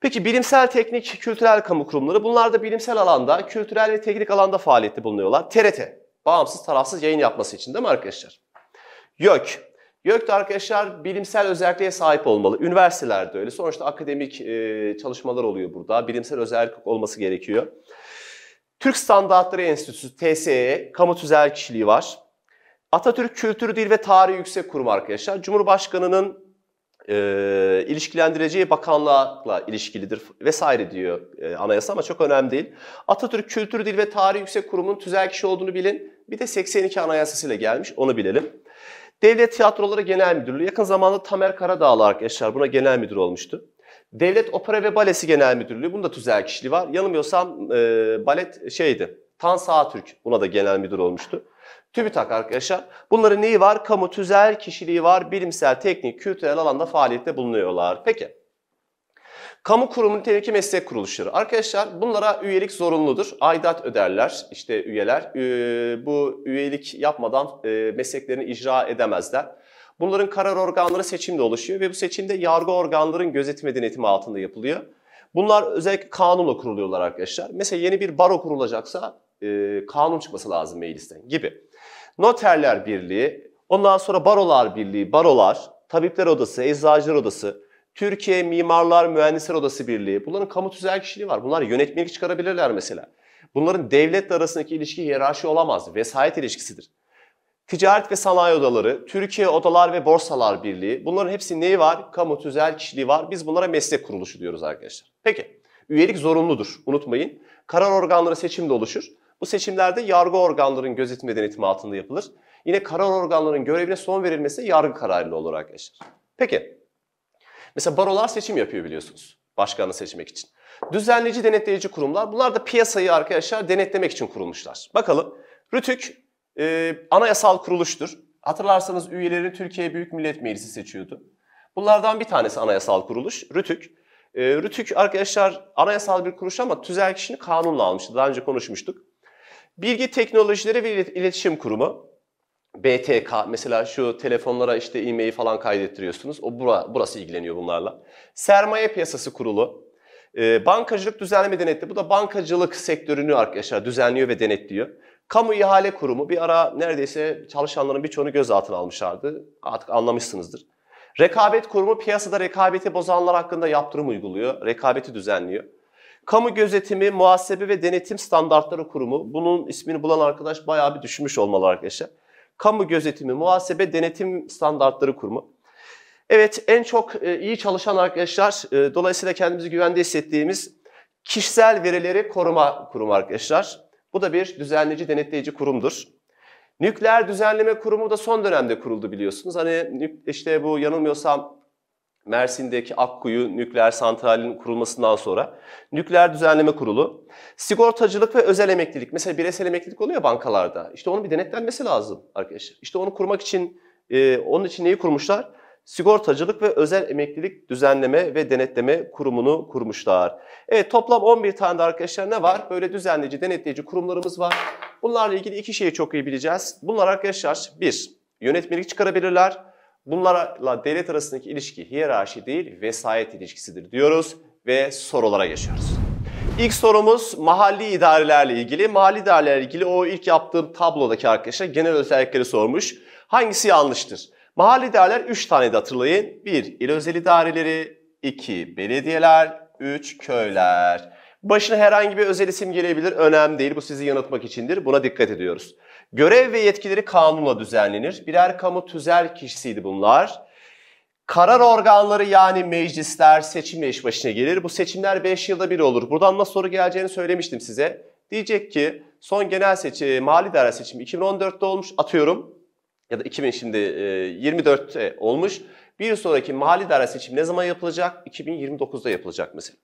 Peki bilimsel, teknik, kültürel kamu kurumları. Bunlar da bilimsel alanda, kültürel ve teknik alanda faaliyette bulunuyorlar. TRT, bağımsız tarafsız yayın yapması için değil mi arkadaşlar? YÖK, YÖKT arkadaşlar bilimsel özelliğe sahip olmalı. Üniversitelerde öyle. Sonuçta akademik e, çalışmalar oluyor burada. Bilimsel özellik olması gerekiyor. Türk Standartları Enstitüsü, TSE, kamu tüzel kişiliği var. Atatürk Kültür, Dil ve Tarih Yüksek Kurumu arkadaşlar. Cumhurbaşkanı'nın e, ilişkilendireceği bakanlıkla ilişkilidir vesaire diyor e, anayasa ama çok önemli değil. Atatürk Kültür, Dil ve Tarih Yüksek Kurumu'nun tüzel kişi olduğunu bilin. Bir de 82 anayasasıyla gelmiş onu bilelim. Devlet Tiyatroları Genel Müdürlüğü yakın zamanda Tamer Karadağlı arkadaşlar buna genel müdür olmuştu. Devlet Opera ve Balesi Genel Müdürlüğü bunda tüzel kişiliği var. Yanılmıyorsam e, balet şeydi. Tan Türk, buna da genel müdür olmuştu. TÜBİTAK arkadaşlar. Bunların neyi var? Kamu tüzel kişiliği var. Bilimsel, teknik, kültürel alanda faaliyette bulunuyorlar. Peki. Kamu kurumu nitelikli meslek kuruluşları. Arkadaşlar bunlara üyelik zorunludur. Aidat öderler işte üyeler. Ee, bu üyelik yapmadan e, mesleklerini icra edemezler. Bunların karar organları seçimle oluşuyor ve bu seçimde yargı organların gözetim ve denetimi altında yapılıyor. Bunlar özellikle kanunla kuruluyorlar arkadaşlar. Mesela yeni bir baro kurulacaksa e, kanun çıkması lazım meclisten gibi. Noterler Birliği, ondan sonra Barolar Birliği, barolar, Tabipler Odası, Eczacılar Odası, Türkiye Mimarlar Mühendisler Odası Birliği. Bunların kamu tüzel kişiliği var. Bunlar yönetmelik çıkarabilirler mesela. Bunların devletle arasındaki ilişki hiyerarşi olamaz. Vesayet ilişkisidir. Ticaret ve Sanayi Odaları, Türkiye Odalar ve Borsalar Birliği bunların hepsi neyi var? Kamu tüzel kişiliği var. Biz bunlara meslek kuruluşu diyoruz arkadaşlar. Peki, üyelik zorunludur unutmayın. Karar organları seçimde oluşur. Bu seçimlerde yargı organlarının gözetimeden itimi altında yapılır. Yine karar organlarının görevine son verilmesi yargı kararıyla olur arkadaşlar. Peki, Mesela barolar seçim yapıyor biliyorsunuz başkanı seçmek için. Düzenleyici denetleyici kurumlar bunlar da piyasayı arkadaşlar denetlemek için kurulmuşlar. Bakalım Rütük e, anayasal kuruluştur. Hatırlarsanız üyeleri Türkiye Büyük Millet Meclisi seçiyordu. Bunlardan bir tanesi anayasal kuruluş Rütük. E, Rütük arkadaşlar anayasal bir kuruluş ama tüzel kişinin kanunla almıştı. Daha önce konuşmuştuk. Bilgi Teknolojileri ve İletişim Kurumu BTK mesela şu telefonlara işte e-mail falan kaydettiriyorsunuz. O bura, burası ilgileniyor bunlarla. Sermaye Piyasası Kurulu. E, bankacılık düzenleme denetli. Bu da bankacılık sektörünü arkadaşlar düzenliyor ve denetliyor. Kamu İhale Kurumu bir ara neredeyse çalışanların birçoğunu gözaltına almışlardı. Artık anlamışsınızdır. Rekabet Kurumu piyasada rekabeti bozanlar hakkında yaptırım uyguluyor. Rekabeti düzenliyor. Kamu Gözetimi, Muhasebe ve Denetim Standartları Kurumu. Bunun ismini bulan arkadaş bayağı bir düşmüş olmalı arkadaşlar kamu gözetimi, muhasebe, denetim standartları kurumu. Evet en çok e, iyi çalışan arkadaşlar e, dolayısıyla kendimizi güvende hissettiğimiz kişisel verileri koruma kurumu arkadaşlar. Bu da bir düzenleyici denetleyici kurumdur. Nükleer Düzenleme Kurumu da son dönemde kuruldu biliyorsunuz. Hani işte bu yanılmıyorsam Mersin'deki Akkuyu nükleer santralinin kurulmasından sonra nükleer düzenleme kurulu sigortacılık ve özel emeklilik mesela bireysel emeklilik oluyor bankalarda. İşte onun bir denetlenmesi lazım arkadaşlar. İşte onu kurmak için e, onun için neyi kurmuşlar? Sigortacılık ve Özel Emeklilik Düzenleme ve Denetleme Kurumu'nu kurmuşlar. Evet toplam 11 tane de arkadaşlar ne var? Böyle düzenleyici, denetleyici kurumlarımız var. Bunlarla ilgili iki şeyi çok iyi bileceğiz. Bunlar arkadaşlar bir, yönetmelik çıkarabilirler. Bunlarla devlet arasındaki ilişki hiyerarşi değil, vesayet ilişkisidir diyoruz ve sorulara geçiyoruz. İlk sorumuz mahalli idarelerle ilgili. Mahalli idarelerle ilgili o ilk yaptığım tablodaki arkadaşa genel özellikleri sormuş. Hangisi yanlıştır? Mahalli idareler 3 tane de hatırlayın. 1. İl özel idareleri, 2. Belediyeler, 3. Köyler. Başına herhangi bir özel isim gelebilir. Önemli değil. Bu sizi yanıltmak içindir. Buna dikkat ediyoruz. Görev ve yetkileri kanunla düzenlenir. Birer kamu tüzel kişisiydi bunlar. Karar organları yani meclisler seçimle iş başına gelir. Bu seçimler 5 yılda bir olur. Buradan nasıl soru geleceğini söylemiştim size. Diyecek ki son genel seçim, e, mali idare seçimi 2014'te olmuş atıyorum. Ya da 2000 şimdi 24'te e, olmuş. Bir sonraki mali idare seçim ne zaman yapılacak? 2029'da yapılacak mesela.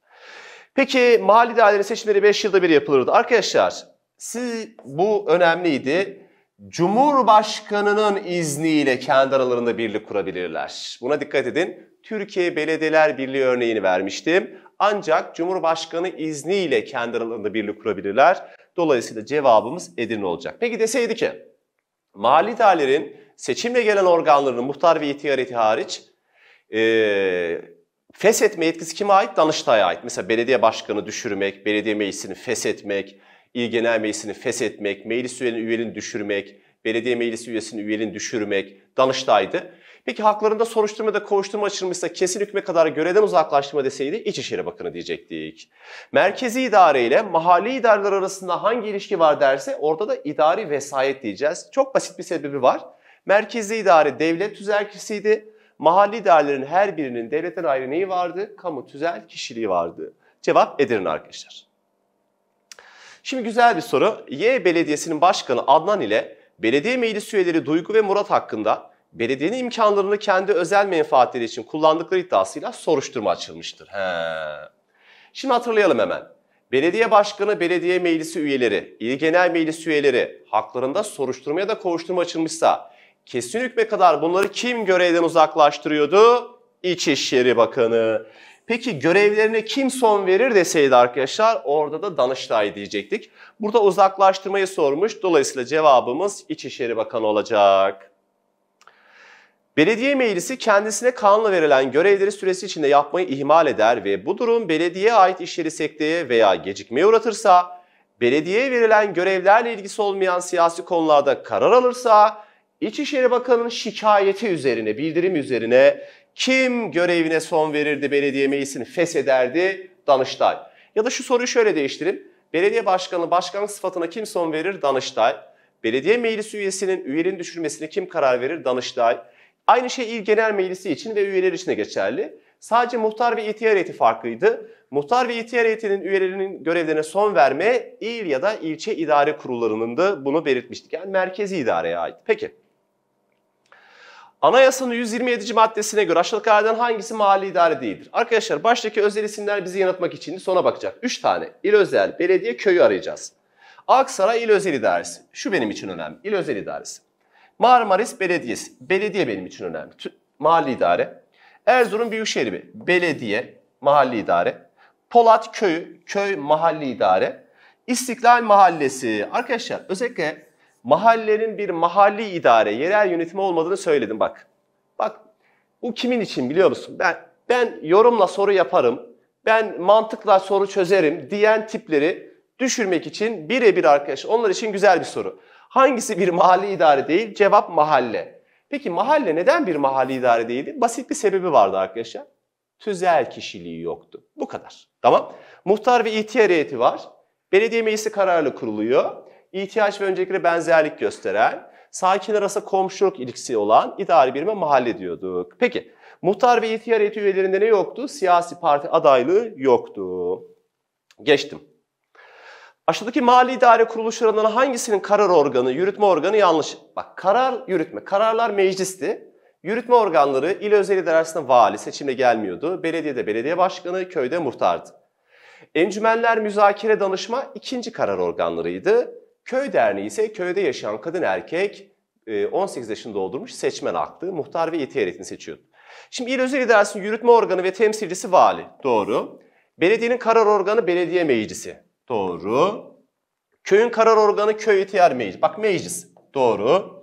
Peki mali daire seçimleri 5 yılda bir yapılırdı. Arkadaşlar siz, bu önemliydi. Cumhurbaşkanının izniyle kendi aralarında birlik kurabilirler. Buna dikkat edin. Türkiye Belediyeler Birliği örneğini vermiştim. Ancak Cumhurbaşkanı izniyle kendi aralarında birlik kurabilirler. Dolayısıyla cevabımız Edirne olacak. Peki deseydi ki mali idarelerin seçimle gelen organlarının muhtar ve ihtiyareti hariç e, feshetme yetkisi kime ait? Danıştay'a ait. Mesela belediye başkanı düşürmek, belediye meclisini feshetmek, İl Genel Meclisi'ni feshetmek, meclis üyenin üyelerini düşürmek, belediye meclisi üyesinin üyelerini düşürmek, Danıştay'dı. Peki haklarında soruşturmada kovuşturma açılmışsa kesin hükme kadar görevden uzaklaştırma deseydi İçişleri Bakanı diyecektik. Merkezi idare ile mahalli idareler arasında hangi ilişki var derse orada da idari vesayet diyeceğiz. Çok basit bir sebebi var. Merkezi idare devlet tüzel kişisiydi. Mahalli idarelerin her birinin devletten ayrı neyi vardı? Kamu tüzel kişiliği vardı. Cevap Edirne arkadaşlar. Şimdi güzel bir soru. Y Belediyesi'nin başkanı Adnan ile belediye meclis üyeleri Duygu ve Murat hakkında belediyenin imkanlarını kendi özel menfaatleri için kullandıkları iddiasıyla soruşturma açılmıştır. He. Şimdi hatırlayalım hemen. Belediye başkanı, belediye meclisi üyeleri, il genel meclis üyeleri haklarında soruşturma ya da kovuşturma açılmışsa kesin hükme kadar bunları kim görevden uzaklaştırıyordu? İçişleri Bakanı. Peki görevlerine kim son verir deseydi arkadaşlar orada da Danıştay diyecektik. Burada uzaklaştırmayı sormuş. Dolayısıyla cevabımız İçişleri Bakanı olacak. Belediye meclisi kendisine kanla verilen görevleri süresi içinde yapmayı ihmal eder ve bu durum belediye ait işleri sekteye veya gecikmeye uğratırsa, belediyeye verilen görevlerle ilgisi olmayan siyasi konularda karar alırsa, İçişleri Bakanı'nın şikayeti üzerine, bildirim üzerine kim görevine son verirdi, belediye meclisini feshederdi? Danıştay. Ya da şu soruyu şöyle değiştirin. Belediye başkanı başkanlık sıfatına kim son verir? Danıştay. Belediye meclisi üyesinin üyeliğini düşürmesine kim karar verir? Danıştay. Aynı şey il genel meclisi için ve üyeler için de geçerli. Sadece muhtar ve ihtiyar heyeti farklıydı. Muhtar ve ihtiyar heyetinin üyelerinin görevlerine son verme il ya da ilçe idare kurullarının da bunu belirtmiştik. Yani merkezi idareye ait. Peki. Anayasanın 127. maddesine göre aşağıdakilerden hangisi mahalli idare değildir? Arkadaşlar baştaki özel isimler bizi yanıtmak için sona bakacak. 3 tane il özel belediye köyü arayacağız. Aksaray il Özel idaresi. Şu benim için önemli. İl Özel idaresi. Marmaris Belediyesi. Belediye benim için önemli. T mahalli idare. Erzurum Büyükşehir Belediye. Mahalli idare. Polat Köyü. Köy mahalli idare. İstiklal Mahallesi. Arkadaşlar özellikle mahallenin bir mahalli idare, yerel yönetimi olmadığını söyledim bak. Bak bu kimin için biliyor musun? Ben ben yorumla soru yaparım, ben mantıkla soru çözerim diyen tipleri düşürmek için birebir arkadaş. Onlar için güzel bir soru. Hangisi bir mahalli idare değil? Cevap mahalle. Peki mahalle neden bir mahalli idare değildi? Basit bir sebebi vardı arkadaşlar. Tüzel kişiliği yoktu. Bu kadar. Tamam. Muhtar ve ihtiyar heyeti var. Belediye meclisi kararlı kuruluyor ihtiyaç ve önceliklere benzerlik gösteren, sakin arası komşuluk ilgisi olan idari birime mahalle diyorduk. Peki, muhtar ve ihtiyar heyeti üyelerinde ne yoktu? Siyasi parti adaylığı yoktu. Geçtim. Aşağıdaki mali idare kuruluşlarından hangisinin karar organı, yürütme organı yanlış? Bak karar yürütme, kararlar meclisti. Yürütme organları il özel idaresinde vali seçimle gelmiyordu. Belediyede belediye başkanı, köyde muhtardı. Encümenler müzakere danışma ikinci karar organlarıydı. Köy derneği ise köyde yaşayan kadın erkek 18 e, yaşını doldurmuş seçmen haklı, muhtar ve yeti heyetini seçiyordu. Şimdi il özel idaresinin yürütme organı ve temsilcisi vali. Doğru. Belediyenin karar organı belediye meclisi. Doğru. Köyün karar organı köy ihtiyar meclisi, Bak meclis. Doğru.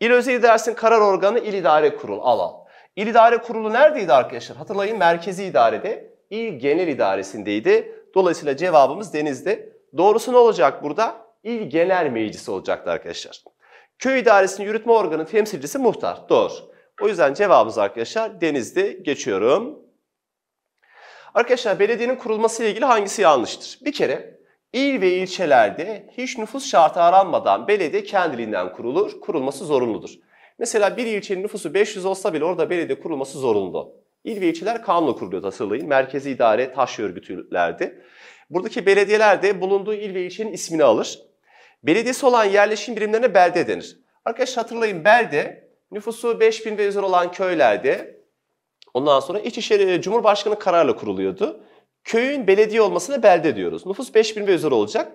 İl özel idaresinin karar organı il idare kurulu. Al al. İl idare kurulu neredeydi arkadaşlar? Hatırlayın merkezi idarede. İl genel idaresindeydi. Dolayısıyla cevabımız denizdi. Doğrusu ne olacak burada? il genel meclisi olacaktı arkadaşlar. Köy idaresinin yürütme organı temsilcisi muhtar. Doğru. O yüzden cevabımız arkadaşlar denizde geçiyorum. Arkadaşlar belediyenin kurulması ile ilgili hangisi yanlıştır? Bir kere il ve ilçelerde hiç nüfus şartı aranmadan belediye kendiliğinden kurulur, kurulması zorunludur. Mesela bir ilçenin nüfusu 500 olsa bile orada belediye kurulması zorunlu. İl ve ilçeler kanunla kuruluyor hatırlayın. Merkezi idare taş örgütülerdi. Buradaki belediyeler de bulunduğu il ve ilçenin ismini alır. Belediyesi olan yerleşim birimlerine belde denir. Arkadaşlar hatırlayın belde nüfusu 5000 ve üzeri olan köylerde ondan sonra İçişleri e, Cumhurbaşkanı kararla kuruluyordu. Köyün belediye olmasına belde diyoruz. Nüfus 5000 ve üzeri olacak.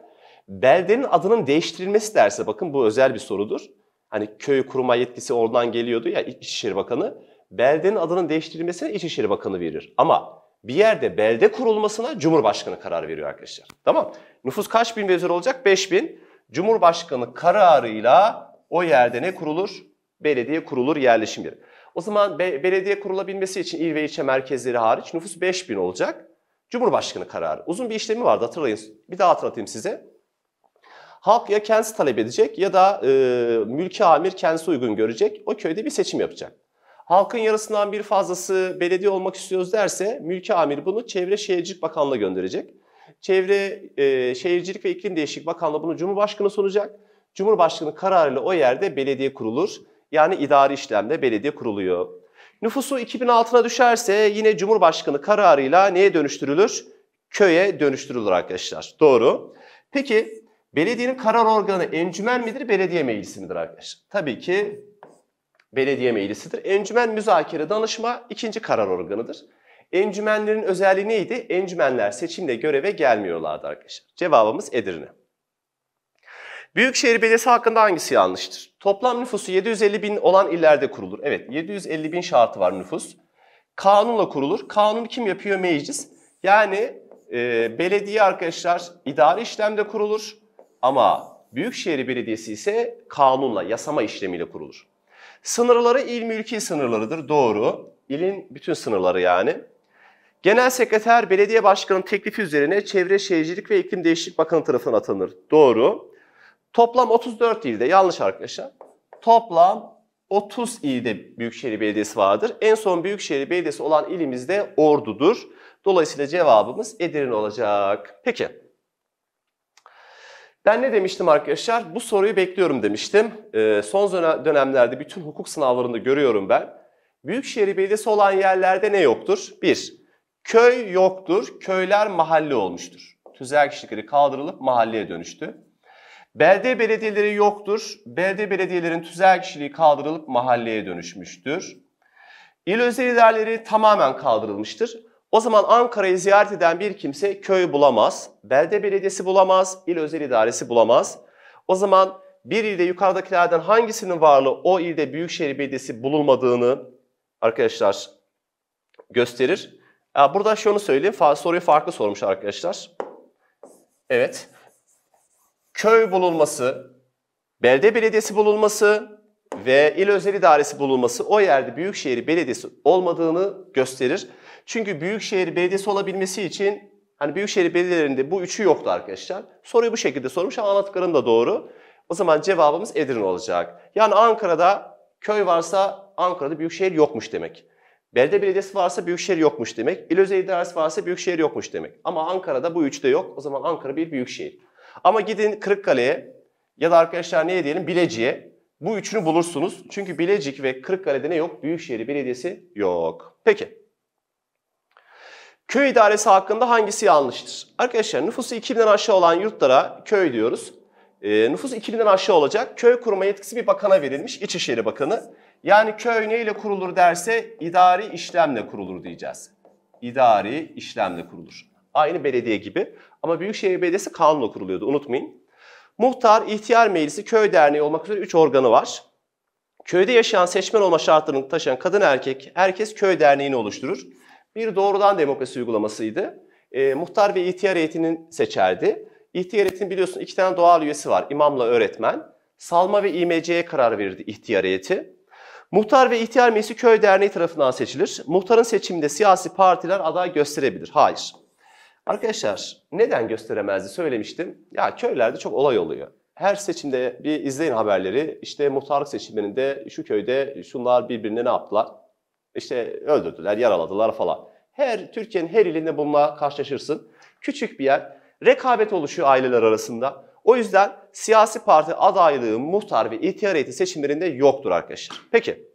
Beldenin adının değiştirilmesi derse bakın bu özel bir sorudur. Hani köy kuruma yetkisi oradan geliyordu ya İçişleri Bakanı. Beldenin adının değiştirilmesine İçişleri Bakanı verir. Ama bir yerde belde kurulmasına Cumhurbaşkanı karar veriyor arkadaşlar. Tamam. Nüfus kaç bin ve üzeri olacak? 5000. bin. Cumhurbaşkanı kararıyla o yerde ne kurulur? Belediye kurulur yerleşim yeri. O zaman be belediye kurulabilmesi için il ve ilçe merkezleri hariç nüfus 5000 olacak. Cumhurbaşkanı kararı. Uzun bir işlemi vardı hatırlayın. Bir daha hatırlatayım size. Halk ya kendisi talep edecek ya da e, mülki amir kendisi uygun görecek. O köyde bir seçim yapacak. Halkın yarısından bir fazlası belediye olmak istiyoruz derse mülki amir bunu Çevre Şehircilik Bakanlığı'na gönderecek. Çevre, e, Şehircilik ve İklim Değişikliği Bakanlığı bunu Cumhurbaşkanı sunacak. Cumhurbaşkanı kararıyla o yerde belediye kurulur. Yani idari işlemde belediye kuruluyor. Nüfusu 2000 altına düşerse yine Cumhurbaşkanı kararıyla neye dönüştürülür? Köye dönüştürülür arkadaşlar. Doğru. Peki belediyenin karar organı encümen midir, belediye meclisi midir arkadaşlar? Tabii ki belediye meclisidir. Encümen müzakere danışma ikinci karar organıdır. Encümenlerin özelliği neydi? Encümenler seçimle göreve gelmiyorlardı arkadaşlar. Cevabımız Edirne. Büyükşehir Belediyesi hakkında hangisi yanlıştır? Toplam nüfusu 750 bin olan illerde kurulur. Evet 750 bin şartı var nüfus. Kanunla kurulur. Kanun kim yapıyor? Meclis. Yani e, belediye arkadaşlar idari işlemde kurulur. Ama Büyükşehir Belediyesi ise kanunla, yasama işlemiyle kurulur. Sınırları il mülki sınırlarıdır. Doğru. İlin bütün sınırları yani. Genel Sekreter belediye başkanının teklifi üzerine Çevre Şehircilik ve İklim Değişiklik Bakanı tarafından atanır. Doğru. Toplam 34 ilde yanlış arkadaşlar. Toplam 30 ilde Büyükşehir Belediyesi vardır. En son Büyükşehir Belediyesi olan ilimizde Ordu'dur. Dolayısıyla cevabımız Edirne olacak. Peki. Ben ne demiştim arkadaşlar? Bu soruyu bekliyorum demiştim. Ee, son dönemlerde bütün hukuk sınavlarında görüyorum ben. Büyükşehir Belediyesi olan yerlerde ne yoktur? Bir, Köy yoktur, köyler mahalle olmuştur. Tüzel kişilikleri kaldırılıp mahalleye dönüştü. Belde belediyeleri yoktur, belde belediyelerin tüzel kişiliği kaldırılıp mahalleye dönüşmüştür. İl özel idareleri tamamen kaldırılmıştır. O zaman Ankara'yı ziyaret eden bir kimse köy bulamaz, belde belediyesi bulamaz, il özel idaresi bulamaz. O zaman bir ilde yukarıdakilerden hangisinin varlığı o ilde Büyükşehir Belediyesi bulunmadığını arkadaşlar gösterir. Burada şunu söyleyeyim. Soruyu farklı sormuş arkadaşlar. Evet. Köy bulunması, belde belediyesi bulunması ve il özel idaresi bulunması o yerde Büyükşehir Belediyesi olmadığını gösterir. Çünkü Büyükşehir Belediyesi olabilmesi için hani Büyükşehir Belediyelerinde bu üçü yoktu arkadaşlar. Soruyu bu şekilde sormuş ama anlattıklarım da doğru. O zaman cevabımız Edirne olacak. Yani Ankara'da köy varsa Ankara'da Büyükşehir yokmuş demek. Belde belediyesi varsa büyükşehir yokmuş demek. özel idaresi varsa büyükşehir yokmuş demek. Ama Ankara'da bu üçte yok. O zaman Ankara bir büyükşehir. Ama gidin Kırıkkale'ye ya da arkadaşlar neye diyelim Bilecik'e. Bu üçünü bulursunuz. Çünkü Bilecik ve Kırıkkale'de ne yok? Büyükşehir Belediyesi yok. Peki. Köy idaresi hakkında hangisi yanlıştır? Arkadaşlar nüfusu 2000'den aşağı olan yurtlara köy diyoruz. E, ee, nüfus 2000'den aşağı olacak. Köy kurma yetkisi bir bakana verilmiş. İçişleri Bakanı. Yani köy neyle kurulur derse idari işlemle kurulur diyeceğiz. İdari işlemle kurulur. Aynı belediye gibi ama Büyükşehir Belediyesi kanunla kuruluyordu unutmayın. Muhtar, ihtiyar meclisi, köy derneği olmak üzere 3 organı var. Köyde yaşayan seçmen olma şartlarını taşıyan kadın erkek herkes köy derneğini oluşturur. Bir doğrudan demokrasi uygulamasıydı. E, muhtar ve ihtiyar heyetinin seçerdi. İhtiyar heyetinin biliyorsun iki tane doğal üyesi var. imamla öğretmen. Salma ve İMC'ye karar verirdi ihtiyar heyeti. Muhtar ve ihtiyar meclisi köy derneği tarafından seçilir. Muhtarın seçiminde siyasi partiler aday gösterebilir. Hayır. Arkadaşlar neden gösteremezdi söylemiştim. Ya köylerde çok olay oluyor. Her seçimde bir izleyin haberleri. İşte muhtarlık seçimlerinde şu köyde şunlar birbirine ne yaptılar? İşte öldürdüler, yaraladılar falan. Her Türkiye'nin her ilinde bununla karşılaşırsın. Küçük bir yer. Rekabet oluşuyor aileler arasında. O yüzden siyasi parti adaylığı, muhtar ve ihtiyar seçimlerinde yoktur arkadaşlar. Peki.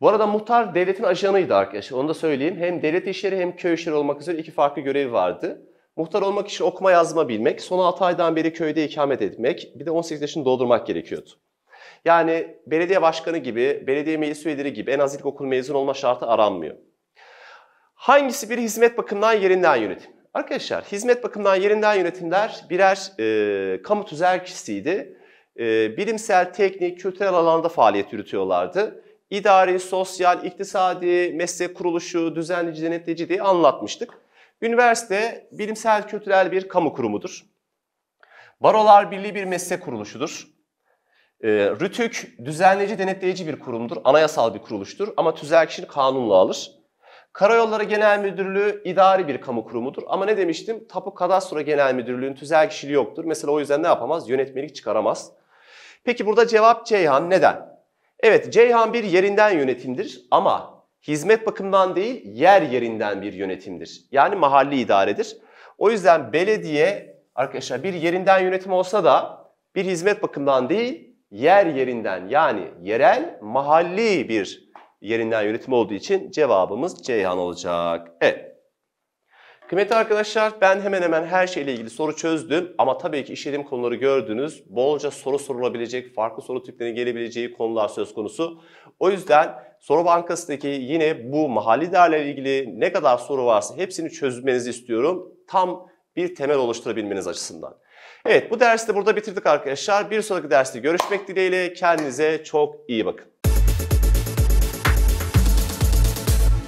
Bu arada muhtar devletin ajanıydı arkadaşlar. Onu da söyleyeyim. Hem devlet işleri hem köy işleri olmak üzere iki farklı görevi vardı. Muhtar olmak için okuma yazma bilmek, son 6 aydan beri köyde ikamet etmek, bir de 18 yaşını doldurmak gerekiyordu. Yani belediye başkanı gibi, belediye meclis üyeleri gibi en az ilkokul mezun olma şartı aranmıyor. Hangisi bir hizmet bakımından yerinden yönetim? Arkadaşlar hizmet bakımından yerinden yönetimler birer e, kamu tüzel kişisiydi. E, bilimsel, teknik, kültürel alanda faaliyet yürütüyorlardı. İdari, sosyal, iktisadi, meslek kuruluşu, düzenleyici, denetleyici diye anlatmıştık. Üniversite bilimsel, kültürel bir kamu kurumudur. Barolar Birliği bir meslek kuruluşudur. E, RTÜK düzenleyici, denetleyici bir kurumdur. Anayasal bir kuruluştur ama tüzel kişilik kanunla alır. Karayolları Genel Müdürlüğü idari bir kamu kurumudur. Ama ne demiştim? Tapu Kadastro Genel Müdürlüğü'nün tüzel kişiliği yoktur. Mesela o yüzden ne yapamaz? Yönetmelik çıkaramaz. Peki burada cevap Ceyhan. Neden? Evet Ceyhan bir yerinden yönetimdir ama hizmet bakımından değil yer yerinden bir yönetimdir. Yani mahalli idaredir. O yüzden belediye arkadaşlar bir yerinden yönetim olsa da bir hizmet bakımından değil yer yerinden yani yerel mahalli bir yerinden yönetim olduğu için cevabımız Ceyhan olacak. Evet. Kıymetli arkadaşlar ben hemen hemen her şeyle ilgili soru çözdüm ama tabii ki işlediğim konuları gördünüz. Bolca soru sorulabilecek, farklı soru tiplerine gelebileceği konular söz konusu. O yüzden soru bankasındaki yine bu mahalli değerlerle ilgili ne kadar soru varsa hepsini çözmenizi istiyorum. Tam bir temel oluşturabilmeniz açısından. Evet bu dersi de burada bitirdik arkadaşlar. Bir sonraki derste görüşmek dileğiyle kendinize çok iyi bakın.